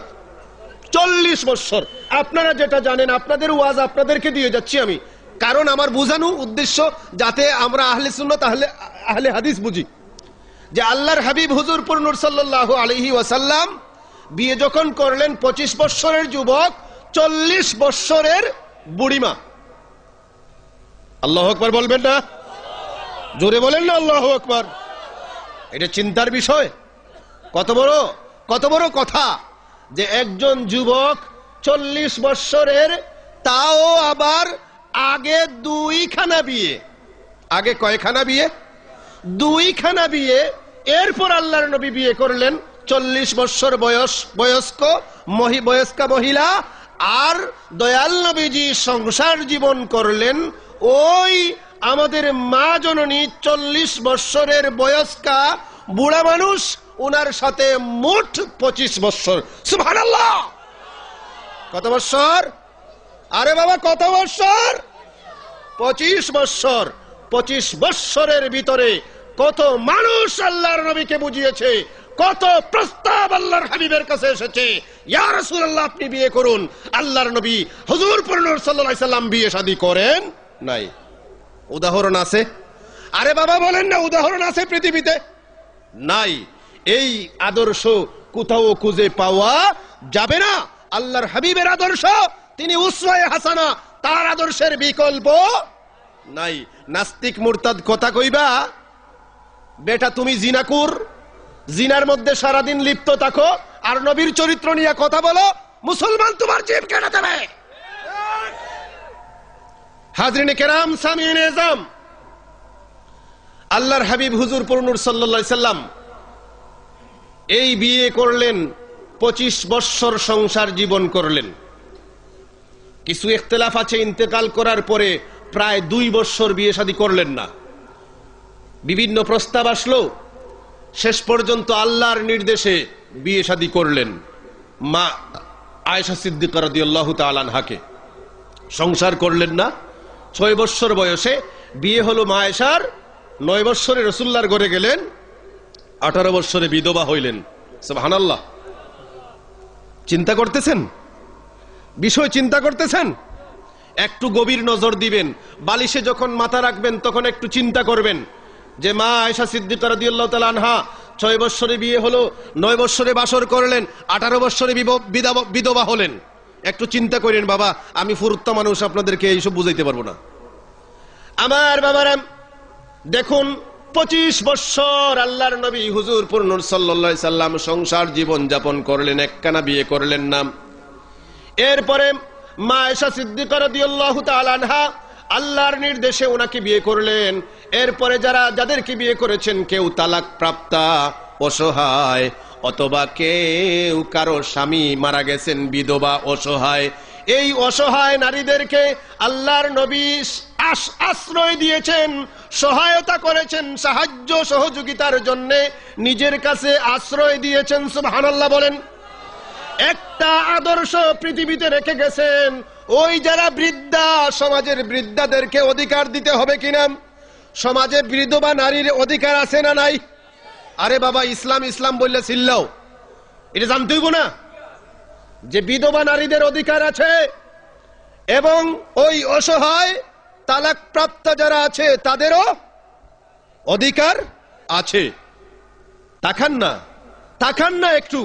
B: চল্লিশ বৎসর আপনারা যেটা জানেন আপনাদের ওয়াজ আপনাদেরকে দিয়ে যাচ্ছি আমি কারণ আমার বুঝানো উদ্দেশ্য যাতে আমরা আহলে সুন্ন তাহলে আহলে হাদিস বুঝি যে আল্লাহর হাবিব হুজুর পূর্ণুর আলহি ওয়াসাল্লাম বিয়ে যখন করলেন পঁচিশ বৎসরের যুবক চল্লিশ বৎসরের বুড়িমা আল্লাহ আকবর বলবেন না জোরে বলেন না আল্লাহ আকবর এটা চিন্তার বিষয় কত বড় কত বড় কথা যে একজন যুবক চল্লিশ বৎসরের তাও আবার আগে দুইখানা বিয়ে আগে কয়খানা বিয়ে দুইখানা বিয়ে এরপর আল্লাহর নবী বিয়ে করলেন চল্লিশ বৎসর বয়স বয়স্ক মহি বয়স্কা মহিলা আর দয়াল নবীজি সংসার জীবন করলেন ওই আমাদের মা জননী চল্লিশ বৎসরের বয়স্কা বুড়া মানুষ ওনার সাথে মোট পঁচিশ বৎসর সুভান কত বৎসর আরে বাবা কত বৎসর পঁচিশ বৎসর পঁচিশ বৎসরের ভিতরে কত মানুষ আল্লাহর নবীকে বুঝিয়েছে কত প্রস্তাব আল্লাহর হাবিবের কাছে এসেছে ইয়া আপনি বিয়ে করুন আল্লাহর নবী হজুর সাল্লাম বিয়ে শাদী করেন নাই উদাহরণ আছে আরে বাবা বলেন না উদাহরণ আছে পৃথিবীতে নাই এই আদর্শ কোথাও খুঁজে পাওয়া যাবে না আল্লাহর হাবিবের আদর্শ তিনি উসরায় হাসানা তার আদর্শের বিকল্প নাই নাস্তিক মোরতাদ কথা কইবা বেটা তুমি জিনাকুর জিনার মধ্যে সারাদিন লিপ্ত থাকো আর নবীর চরিত্র নিয়ে কথা বলো মুসলমান তোমার জীব কেটে দেবে হাজরিনে কেরাম সামিন এজাম আল্লাহর হাবিব হুজুর পুরনুর সাল্লা সাল্লাম এই বিয়ে করলেন পঁচিশ বৎসর সংসার জীবন করলেন কিছু একতলাফ আছে ইন্তেকাল করার পরে প্রায় দুই বৎসর বিয়ে শাদী করলেন না বিভিন্ন প্রস্তাব আসলো শেষ পর্যন্ত আল্লাহর নির্দেশে বিয়ে শাদী করলেন মা আয়সা সিদ্দিক রদিয়াল্লাহ তালানহাকে সংসার করলেন না ছয় বৎসর বয়সে বিয়ে হলো মা আয়সার নয় বৎসরে রসুল্লার ঘরে গেলেন আঠারো বৎসরে বিধবা হইলেন হানাল্লাহ চিন্তা করতেছেন বিষয় চিন্তা করতেছেন একটু গভীর নজর দিবেন বালিশে যখন মাথা রাখবেন তখন একটু চিন্তা করবেন যে মা আয়সা তাল আনহা ছয় বৎসরে বিয়ে হলো নয় বৎসরে বাসর করলেন আঠারো বৎসরে বিধবা হলেন একটু চিন্তা করেন বাবা আমি ফুরুত্তা মানুষ আপনাদেরকে এইসব বুঝাইতে পারবো না আমার বাবারাম দেখুন পঁচিশ বৎসর আল্লাহর নবী হুজুর পুরনুর সাল্লা সাল্লাম সংসার জীবন যাপন করলেন একখানা বিয়ে করলেন নাম এরপরে মা এসা সিদ্দিকার আনহা আল্লাহর নির্দেশে ওনাকে বিয়ে করলেন এরপরে যারা যাদেরকে বিয়ে করেছেন কেউ তালাক প্রাপ্তা অসহায় অথবা কেউ কারো স্বামী মারা গেছেন বিধবা অসহায় এই অসহায় নারীদেরকে আল্লাহর নবী আশ্রয় দিয়েছেন সহায়তা করেছেন সাহায্য সহযোগিতার জন্যে নিজের কাছে আশ্রয় দিয়েছেন সুবহানাল্লাহ বলেন একটা আদর্শ পৃথিবীতে রেখে গেছেন ওই যারা বৃদ্ধা সমাজের বৃদ্ধাদেরকে অধিকার দিতে হবে কিনা সমাজে বিধবা নারীর অধিকার আছে না নাই আরে বাবা ইসলাম ইসলাম বললে ছিল্লাও এটা জানতেইব না যে বিধবা নারীদের অধিকার আছে এবং ওই অসহায় তালাক প্রাপ্ত যারা আছে তাদেরও অধিকার আছে তাকান না তাকান না একটু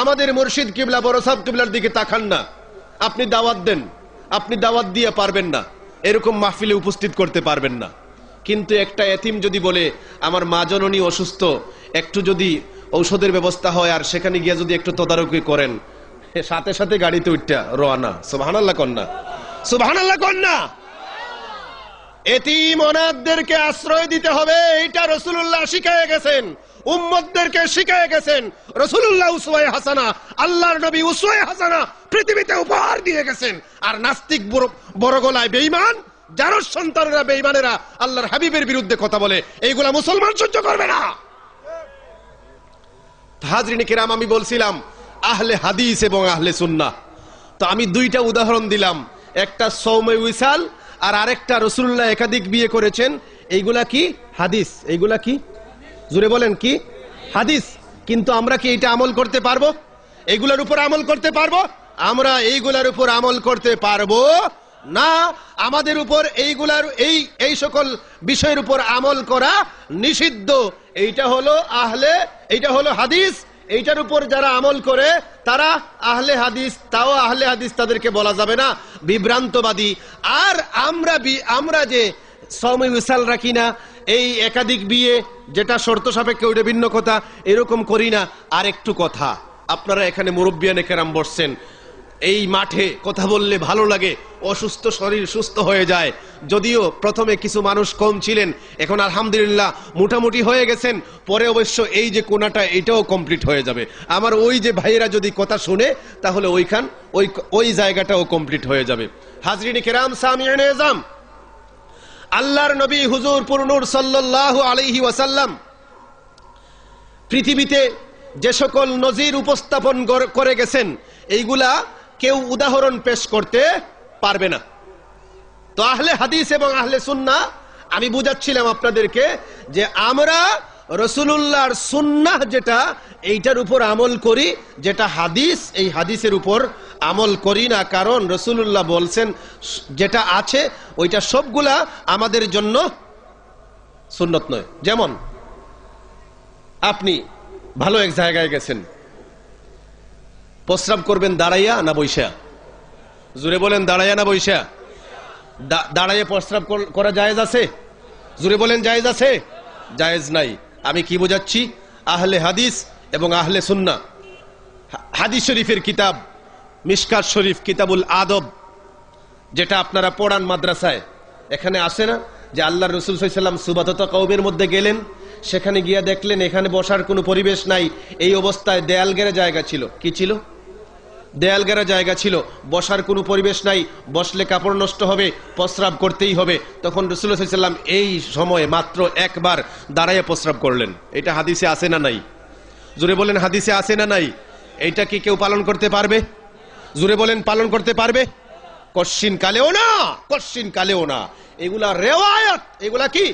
B: আমাদের মুর্শিদ কিবলা বড় সাহ কিবলার দিকে তাকান না আপনি দাওয়াত দেন আপনি দাওয়াত দিয়ে পারবেন না এরকম মাহফিলে উপস্থিত করতে পারবেন না কিন্তু একটা এতিম যদি বলে আমার মা জননী অসুস্থ একটু যদি ঔষধের ব্যবস্থা হয় আর সেখানে গিয়ে যদি একটু তদারকি করেন সাথে সাথে গাড়িতে উঠটা রোয়ানা সুবাহান আল্লাহ কন্যা সুবাহান আল্লাহ কন্যা এতিম অনাথদেরকে আশ্রয় দিতে হবে এইটা রসুল্লাহ শিখাই গেছেন উম্মদদেরকে শিখাই গেছেন রসুল্লাহ হাসানা আল্লাহর নবী হাসানা পৃথিবীতে উপহার দিয়ে গেছেন আর নাস্তিক বড় গলায় বেঈমান যার সন্তানেরা বেইমানেরা আল্লাহর হাবিবের বিরুদ্ধে কথা বলে এইগুলা মুসলমান সহ্য করবে না হাজরিনী কিরাম আমি বলছিলাম আহলে হাদিস এবং আহলে সুন্না তো আমি দুইটা উদাহরণ দিলাম একটা সৌমে উইসাল আর আরেকটা রসুল্লাহ একাধিক বিয়ে করেছেন এইগুলা কি হাদিস এইগুলা কি জুড়ে বলেন কি হাদিস কিন্তু আমরা কি এটা আমল করতে পারবো এইগুলার উপর আমল করতে পারবো আমরা এইগুলার উপর আমল করতে পারবো না আমাদের উপর এইগুলার এই এই সকল বিষয়ের উপর আমল করা নিষিদ্ধ এইটা হলো আহলে এইটা হলো হাদিস এইটার উপর যারা আমল করে তারা আহলে হাদিস তাও আহলে হাদিস তাদেরকে বলা যাবে না বিভ্রান্তবাদী আর আমরা আমরা যে সৌমি রাখি না এই একাধিক বিয়ে যেটা শর্ত সাপেক্ষে ওইটা ভিন্ন কথা এরকম করি না আর একটু কথা আপনারা এখানে মুরব্বিয়ান নেকেরাম বসছেন এই মাঠে কথা বললে ভালো লাগে অসুস্থ শরীর সুস্থ হয়ে যায় যদিও প্রথমে কিছু মানুষ কম ছিলেন এখন আলহামদুলিল্লাহ মোটামুটি হয়ে গেছেন পরে অবশ্য এই যে কোনাটা এটাও কমপ্লিট হয়ে যাবে আমার ওই যে ভাইয়েরা যদি কথা শুনে তাহলে ওইখান ওই ওই জায়গাটাও কমপ্লিট হয়ে যাবে হাজরিনী কেরাম সামিয়ান এজাম আল্লাহর নবী হুজুর পুরনুর সাল্লাহ আলহি ওয়াসাল্লাম পৃথিবীতে যে সকল নজির উপস্থাপন করে গেছেন এইগুলা কেউ উদাহরণ পেশ করতে পারবে না তো আহলে হাদিস এবং আহলে সুন্না আমি বুঝাচ্ছিলাম আপনাদেরকে যে আমরা রসুলুল্লাহর সুন্নাহ যেটা এইটার উপর আমল করি যেটা হাদিস এই হাদিসের উপর আমল করি না কারণ রসুলুল্লাহ বলছেন যেটা আছে ওইটা সবগুলা আমাদের জন্য সুন্নত নয় যেমন আপনি ভালো এক জায়গায় গেছেন প্রস্রাব করবেন দাঁড়াইয়া না বৈশা জুড়ে বলেন দাঁড়াইয়া না বৈশা দাঁড়াইয়া প্রস্রাব করা জায়েজ আছে জুড়ে বলেন জায়েজ আছে জায়েজ নাই আমি কি বোঝাচ্ছি আহলে হাদিস এবং আহলে সুন্না হাদিস শরীফের কিতাব মিসকার শরীফ কিতাবুল আদব যেটা আপনারা পড়ান মাদ্রাসায় এখানে আসে না যে আল্লাহ রসুল সাইসাল্লাম সুবাদত কৌমের মধ্যে গেলেন সেখানে গিয়া দেখলেন এখানে বসার কোনো পরিবেশ নাই এই অবস্থায় দেয়াল গেড়ে জায়গা ছিল কি ছিল দেয়ালগেরা জায়গা ছিল বসার কোনো পরিবেশ নাই বসলে কাপড় নষ্ট হবে প্রস্রাব করতেই হবে তখন রসুল্লাহাম এই সময়ে মাত্র একবার দাঁড়াইয়া প্রস্রাব করলেন এটা হাদিসে আসে না নাই জুড়ে বলেন হাদিসে আসে না নাই এইটা কি কেউ পালন করতে পারবে জুড়ে বলেন পালন করতে পারবে কশ্চিন কালেও না কশ্চিন কালেও না এগুলা রেওয়ায়ত এগুলা কি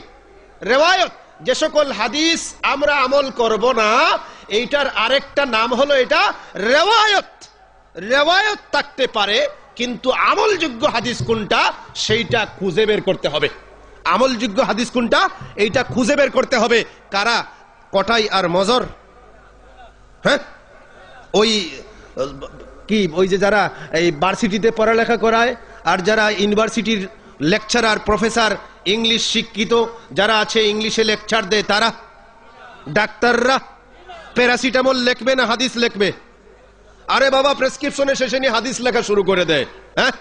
B: রেওয়ায়ত যে সকল হাদিস আমরা আমল করব না এইটার আরেকটা নাম হলো এটা রেওয়ায়ত রেওয়ায়ত থাকতে পারে কিন্তু আমলযোগ্য হাদিস কোনটা সেইটা খুঁজে বের করতে হবে আমলযোগ্য হাদিস কোনটা এইটা খুঁজে বের করতে হবে কারা কটাই আর মজর হ্যাঁ ওই কি ওই যে যারা এই ভার্সিটিতে পড়ালেখা করায় আর যারা ইউনিভার্সিটির লেকচারার প্রফেসর ইংলিশ শিক্ষিত যারা আছে ইংলিশে লেকচার দেয় তারা ডাক্তাররা প্যারাসিটামল লেখবে না হাদিস লেখবে আরে বাবা প্রেসক্রিপশনে শেষে নিয়ে হাদিস লেখা শুরু করে দেয় হ্যাঁ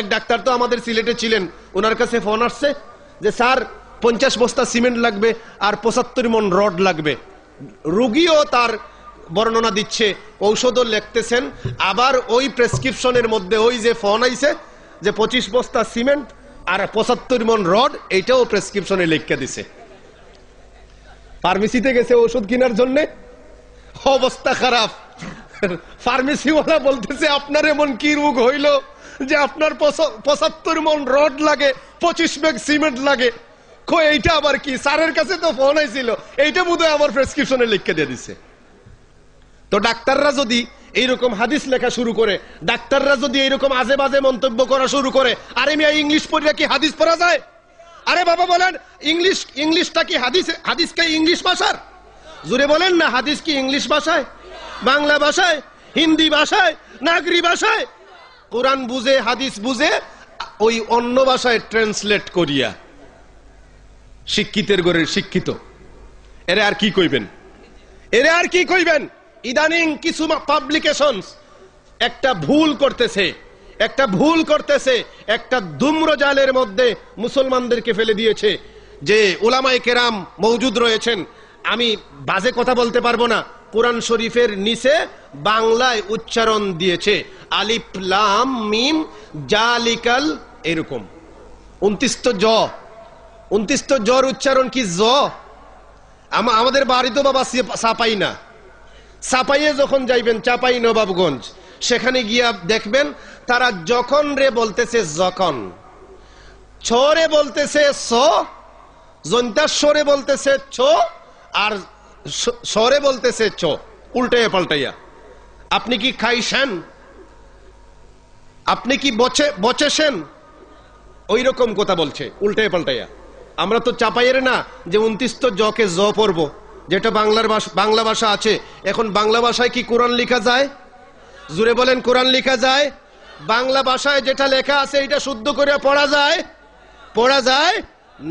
B: এক ডাক্তার তো আমাদের সিলেটে ছিলেন ওনার কাছে ফোন আসছে যে স্যার পঞ্চাশ বস্তা সিমেন্ট লাগবে আর পঁচাত্তর মন রড লাগবে রুগীও তার বর্ণনা দিচ্ছে ঔষধও লিখতেছেন আবার ওই প্রেসক্রিপশনের মধ্যে ওই যে ফোন আইছে যে পঁচিশ বস্তা সিমেন্ট আর পঁচাত্তর মন রড এইটাও প্রেসক্রিপশনে লিখে দিছে ফার্মেসিতে গেছে ওষুধ কেনার জন্যে অবস্থা খারাপ ফার্মেসিওয়ালা বলতেছে আপনার এমন কি রোগ হইল যে আপনার পঁচাত্তর মন রড লাগে পঁচিশ ব্যাগ সিমেন্ট লাগে এইটা আবার কি স্যারের কাছে তো ফোন হয়েছিল এইটা বোধ আমার প্রেসক্রিপশনে লিখে দিয়ে দিছে তো ডাক্তাররা যদি এইরকম হাদিস লেখা শুরু করে ডাক্তাররা যদি এইরকম আজে বাজে মন্তব্য করা শুরু করে আরে মিয়া ইংলিশ পড়িয়া কি হাদিস পড়া যায় আরে বাবা বলেন ইংলিশ ইংলিশটা কি হাদিস হাদিস কে ইংলিশ ভাষার জুড়ে বলেন না হাদিস কি ইংলিশ ভাষায় বাংলা ভাষায় হিন্দি ভাষায় নাগরি ভাষায় কোরআন বুঝে হাদিস বুঝে ওই অন্য ভাষায় ট্রান্সলেট করিয়া শিক্ষিতের গড়ের শিক্ষিত এরে আর কি কইবেন এরে আর কি কইবেন ইদানিং কিছু পাবলিকেশন একটা ভুল করতেছে একটা ভুল করতেছে একটা ধুম্র জালের মধ্যে মুসলমানদেরকে ফেলে দিয়েছে যে ওলামাই কেরাম মৌজুদ রয়েছেন আমি বাজে কথা বলতে পারবো না কোরআন শরীফের নিচে বাংলায় উচ্চারণ দিয়েছে আলিফ লাম মিম জালিকাল এরকম উনত্রিশ জ উনত্রিশ জর উচ্চারণ কি জ আমাদের বাড়িতে বাবা সাপাই না সাপাইয়ে যখন যাইবেন চাপাই নবাবগঞ্জ সেখানে গিয়া দেখবেন তারা যখন রে বলতেছে যখন ছরে বলতেছে ছ জন্তাস্বরে বলতেছে ছ আর সরে বলতেছে চ উল্টাইয়া পাল্টাইয়া আপনি কি খাইছেন আপনি কি বচে বচেছেন ওই রকম কথা বলছে উল্টাইয়া পাল্টাইয়া আমরা তো চাপাইয়ের না যে উনত্রিশ জকে জ পড়ব যেটা বাংলার বাংলা ভাষা আছে এখন বাংলা ভাষায় কি কোরআন লেখা যায় জুড়ে বলেন কোরআন লেখা যায় বাংলা ভাষায় যেটা লেখা আছে এটা শুদ্ধ করে পড়া যায় পড়া যায়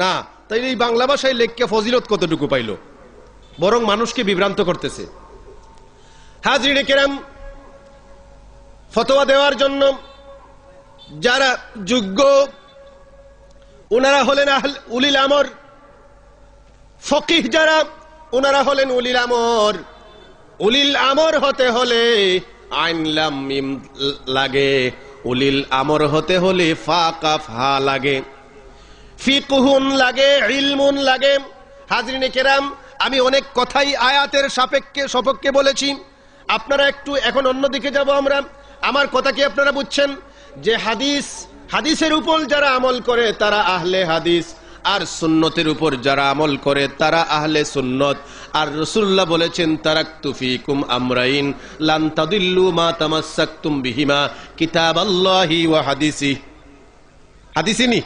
B: না তাই এই বাংলা ভাষায় লেখকে ফজিলত কতটুকু পাইলো বরং মানুষকে বিভ্রান্ত করতেছে হাজরিনে কেরাম ফতোয়া দেওয়ার জন্য যারা যোগ্য ওনারা হলেন উলিল আমর ফকিহ যারা ওনারা হলেন উলিল আমর উলিল আমর হতে হলে আইনলাম লাগে উলিল আমর হতে হলে ফা লাগে ফিকুহুন লাগে ইলমুন লাগে হাজরিনে কেরাম আমি অনেক কথাই আয়াতের সাপেক্ষে সপক্ষে বলেছি আপনারা একটু এখন অন্যদিকে যাব আমরা আমার কথা কি আপনারা বুঝছেন যে হাদিস হাদিসের উপর যারা আমল করে তারা আহলে হাদিস আর সুন্নতের উপর যারা আমল করে তারা আহলে সুন্নত আর রসুল্লাহ বলেছেন তারাক তুফিকুম আমরাইন লান্তাদিল্লু মা তুম বিহিমা কিতাব আল্লাহি ওয়া হাদিসি হাদিসিনি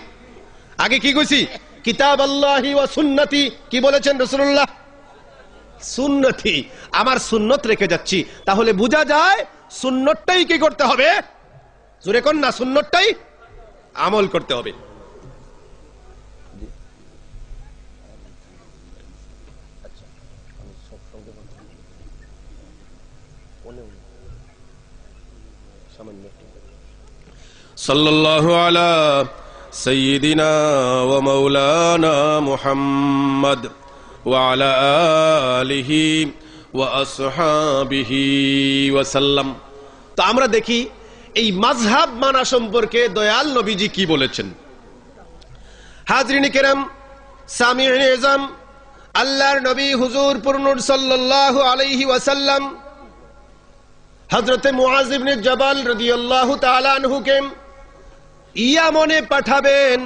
B: আগে কি কইছি কিতাব আল্লাহি ওয়া সুন্নতি কি বলেছেন রসুল্লাহ সুন্নতি আমার সুন্নত রেখে যাচ্ছি তাহলে বোঝা যায় সুন্নতটাই কি করতে হবে জুরে কন না সুন্নতটাই আমল করতে হবে
A: সাল্লাল্লাহু আলা সাইয়্যিদিনা ওয়া মাওলানা মুহাম্মদ وعلى آله وأصحابه وسلم তো আমরা দেখি এই
B: মাঝহাব মানা সম্পর্কে দয়াল নবীজি কি বলেছেন হাজরিনী কেরাম সামির আল্লাহর নবী হুজুর পুরনুর সাল্লাহ আলহি ওয়াসাল্লাম হজরতে মুআজিবনে জবাল রদিয়াল্লাহু তাআলা আনহুকে ইয়ামনে পাঠাবেন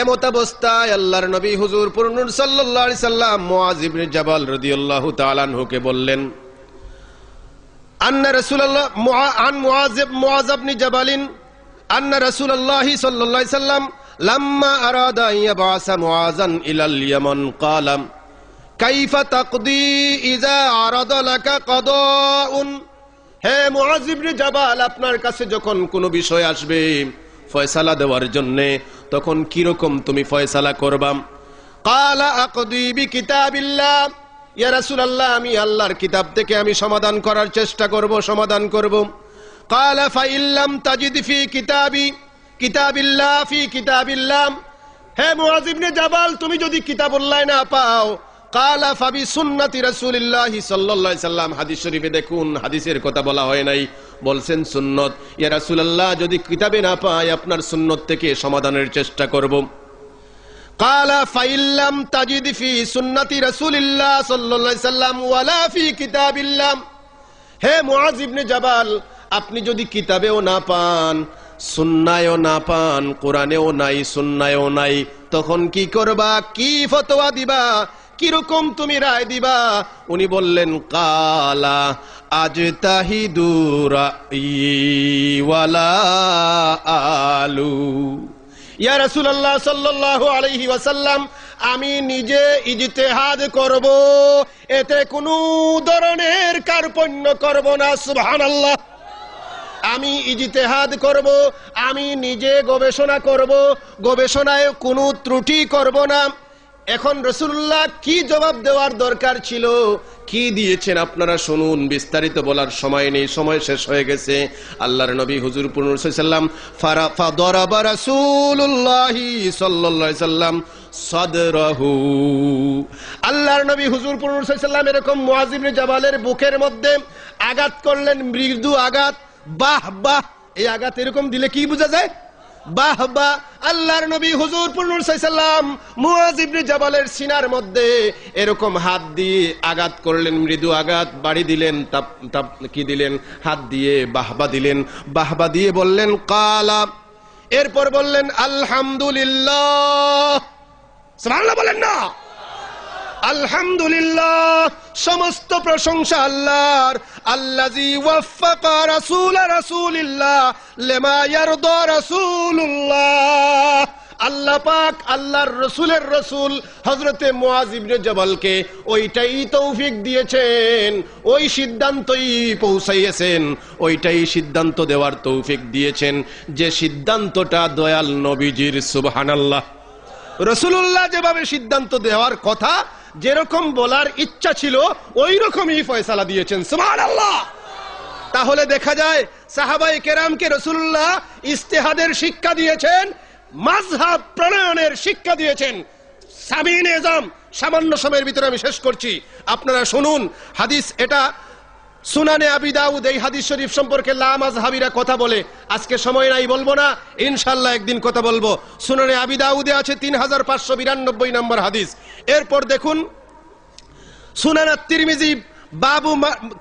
B: এমত অবস্থায় আল্লাহর নবী হুজুর পুরনুর সাল্লি সাল্লাম মোয়াজিবিন জবাল তালানহুকে বললেন আন্না রসুল্লাহ আন মোয়াজেব মোয়াজাবনি জবালিন আন্না রসুল্লাহ সাল্লাহ সাল্লাম লাম্মা আরাদা ইয়াবাসা ইলাল ইয়ামান হে মুআযিব জাবাল আপনার কাছে যখন কোনো বিষয় আসবে ফয়সালা দেওয়ার জন্যে তখন কিরকম তুমি ফয়সালা করবাম কালা আকদিবি কিতাবিল্লাহ ইয়া রাসূলুল্লাহ আমি আল্লাহর কিতাব থেকে আমি সমাধান করার চেষ্টা করব সমাধান করব কালা ইল্লাম তাজিদ ফি কিতাবি কিতাবিল্লাহ ফি কিতাবিল্লাহ হে মুআযিব ইবনে জাবাল তুমি যদি কিতাবুল্লাহ না পাও কালা ফাবি সুন্নাতি রাসূলিল্লাহি সাল্লাল্লাহু আলাইহি সাল্লাম হাদিস শরীফে দেখুন হাদিসের কথা বলা হয় নাই বলছেন সুন্নত ইয়া রাসূলুল্লাহ যদি কিতাবে না আপনার সুন্নত থেকে সমাধানের চেষ্টা করব কালা ফাইল্লাম তাজিদ সুন্নতি রাসূলিল্লাহ সাল্লাল্লাহু আলাইহি ওয়ালা ফি কিতাবিল্লাহ হে মুআজ ইবনে জাবাল আপনি যদি কিতাবেও না পান সুন্নায়ও না পান কোরআনেও নাই সুন্নায়ও নাই তখন কি করবা কি ফতোয়া দিবা কিরকম তুমি রায় দিবা উনি বললেন কালা আজ তাহিদুরাইওয়ালা আলু আমি নিজে ইজতেহাদ করব এতে কোনো ধরনের কার্পণ্য করব না আল্লাহ আমি ইজতেহাদ করব আমি নিজে গবেষণা করব গবেষণায় কোনো ত্রুটি করব না এখন রসুল্লাহ কি জবাব দেওয়ার দরকার ছিল কি দিয়েছেন আপনারা শুনুন বিস্তারিত বলার সময় নেই সময় শেষ হয়ে গেছে আল্লাহর নবী হুজুর পুনরুসাল্লাম ফারাফা রাসূলুল্লাহি সাল্লাম আল্লাহর হুজুর এরকম জাবালের বুকের মধ্যে আঘাত করলেন মৃদু আঘাত বাহ বাহ এই আঘাত এরকম দিলে কি বোঝা যায় বাহ বাহ আল্লাহর নবী হুজুর পুনরুসাইসাল্লাম মুয়াজ ইবনে জাবালের সিনার মধ্যে এরকম হাত দিয়ে আঘাত করলেন মৃদু আঘাত বাড়ি দিলেন তাপ তাপ কি দিলেন হাত দিয়ে বাহবা দিলেন বাহবা দিয়ে বললেন কালা এরপর বললেন আলহামদুলিল্লাহ বলেন না আলহামদুলিল্লাহ সমস্ত প্রশংসা আল্লাহর আল্লাজি ওয়াফাকা রাসূল রাসূলিল্লাহ লিমা ইয়ারদা রাসূলুল্লাহ আল্লাহ পাক আল্লাহর রসুলের রসুল হজরতে মোয়াজিবনে জবলকে ওইটাই তৌফিক দিয়েছেন ওই সিদ্ধান্তই পৌঁছাইয়েছেন ওইটাই সিদ্ধান্ত দেওয়ার তৌফিক দিয়েছেন যে সিদ্ধান্তটা দয়াল নবীজির সুবহানাল্লাহ রসুল্লাহ যেভাবে সিদ্ধান্ত দেওয়ার কথা যেরকম বলার ইচ্ছা ছিল ওই রকমই ফয়সালা দিয়েছেন সুমান আল্লাহ তাহলে দেখা যায় সাহাবাই কেরামকে রসুল্লাহ ইস্তেহাদের শিক্ষা দিয়েছেন মাঝহাব প্রণয়নের শিক্ষা দিয়েছেন সামিন এজাম সামান্য সময়ের ভিতরে আমি শেষ করছি আপনারা শুনুন হাদিস এটা সুনানে দাউদ এই হাদিস শরীফ সম্পর্কে লামাজ হাবিরা কথা বলে আজকে সময় নাই বলবো না ইনশাল্লাহ একদিন কথা বলবো সুনানে দাউদে আছে তিন হাজার পাঁচশো বিরানব্বই নম্বর হাদিস এরপর দেখুন সুনানা তিরমিজি বাবু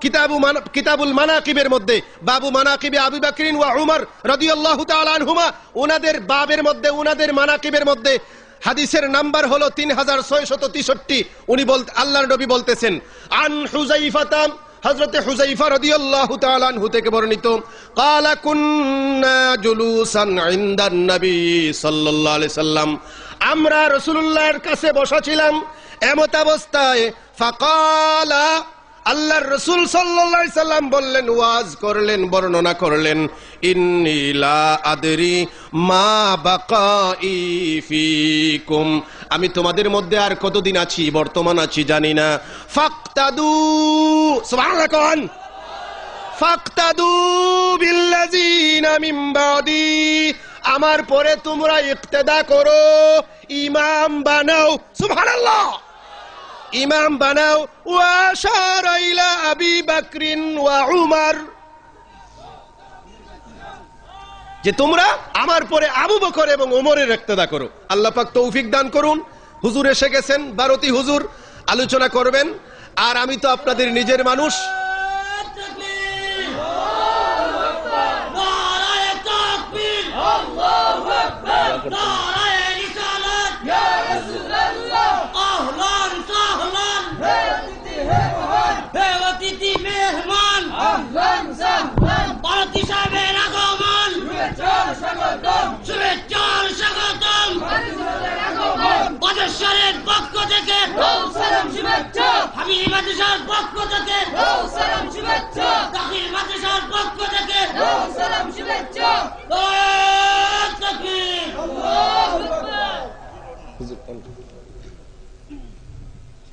B: কিতাবু কিতাবুল মানাকিবের মধ্যে বাবু মানাকিবে আবি বাকরিন ওয়া উমর রাদিয়াল্লাহু তাআলা আনহুমা ওনাদের বাবের মধ্যে ওনাদের মানাকিবের মধ্যে হাদিসের নাম্বার হলো তিন হাজার ছয়শত তেষট্টি উনি বল আল্লাহ নবী বলতেছেন আন হুজাইফাতাম হজরতে হুজাইফা রাদিয়াল্লাহু তাআলা আনহু থেকে বর্ণিত ক্বালা কুন্না জুলুসান ইনদান নবী সাল্লাল্লাহু আলাইহি সাল্লাম আমরা রাসূলুল্লাহর কাছে বসা ছিলাম এমত অবস্থায় ফাকালা আল্লাহর রসুল সাল্লা সাল্লাম বললেন ওয়াজ করলেন বর্ণনা করলেন ইন্নিলা আদরি মা ইফিকুম আমি তোমাদের মধ্যে আর কতদিন আছি বর্তমান আছি জানি না ফাক্তাদু কন ফাক্তাদু বিল্লাজিনা মিন বাদি আমার পরে তোমরা ইক্তেদা করো ইমাম বানাও সুবহানাল্লাহ ইমাম বানাও ওয়াশারাইলা আবি বাকরিন ওয়া উমার যে তোমরা আমার পরে আবু বকর এবং ওমরের রেক্তদা করো আল্লাহ পাক তৌফিক দান করুন হুজুর এসে গেছেন বারতি হুজুর আলোচনা করবেন আর আমি তো আপনাদের নিজের মানুষ
A: আল্লাহু আকবার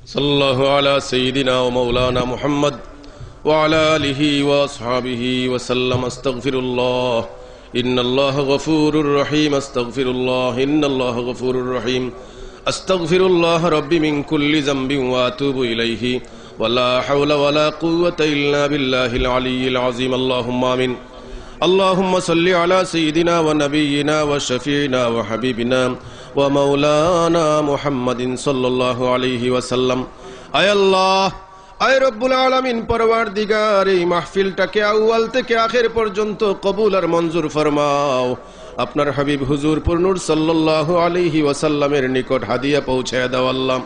A: صلى الله على سيدنا ومولانا محمد وعلى آله وأصحابه وسلم استغفر الله إن الله غفور رحيم استغفر الله إن الله غفور رحيم أستغفر الله ربي من كل ذنب وأتوب إليه ولا حول ولا قوة إلا بالله العلي العظيم اللهم آمين اللهم صل على سيدنا ونبينا وشفينا وحبيبنا ومولانا محمد
B: صلى الله عليه وسلم أي الله এই আউয়াল থেকে আখের পর্যন্ত কবুল আর মঞ্জুর ফরমাও আপনার হাবিব হুজুর পূর্ণ সাল্লাহ আলিহি ওয়াসাল্লামের নিকট হাদিয়া পৌঁছায় দেওয়াল্লাম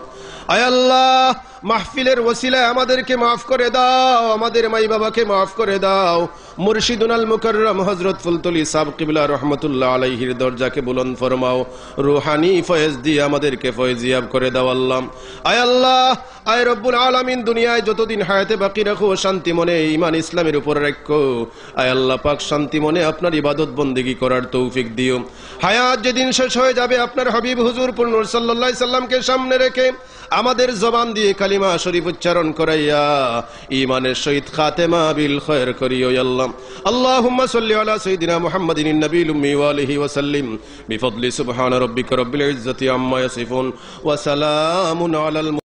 B: আয়াল্লাহ মাহফিলের ওসিলায় আমাদেরকে মাফ করে দাও আমাদের মাই বাবাকে মাফ করে দাও মুর্শিদুনাল মুকরম হজরত ফুলতলি সাব কিবলা
A: রহমতুল্লাহ আলাইহির দরজাকে বুলন ফরমাও রুহানি ফয়েজ দিয়ে আমাদেরকে ফয়েজিয়াব করে দাও আল্লাহ
B: আয় আল্লাহ আয় রব্বুল আলামিন দুনিয়ায় যতদিন হায়াতে বাকি রাখো শান্তি মনে ইমান ইসলামের উপর রাখো আয় আল্লাহ পাক শান্তি মনে আপনার ইবাদত বন্দিগি করার তৌফিক দিও হায়াত যেদিন শেষ হয়ে যাবে আপনার হাবিব হুজুর পুনর সাল্লাই সাল্লামকে সামনে রেখে আমাদের জবান দিয়ে কালিমা শরীফ উচ্চারণ করাইয়া ইমানের সহিত খাতেমা বিল খয়ের করি করিও আল্লাহ আল্লাহুম্মা সাল্লি আলা সাইয়্যিদিনা মুহাম্মাদিন নবিল
A: উম্মি ওয়ালিহি ওয়া বিফদলি সুবহান রাব্বিকা রব্বিল ইজ্জতি আম্মা ইয়াসিফুন
B: ওয়া সালামুন আলাল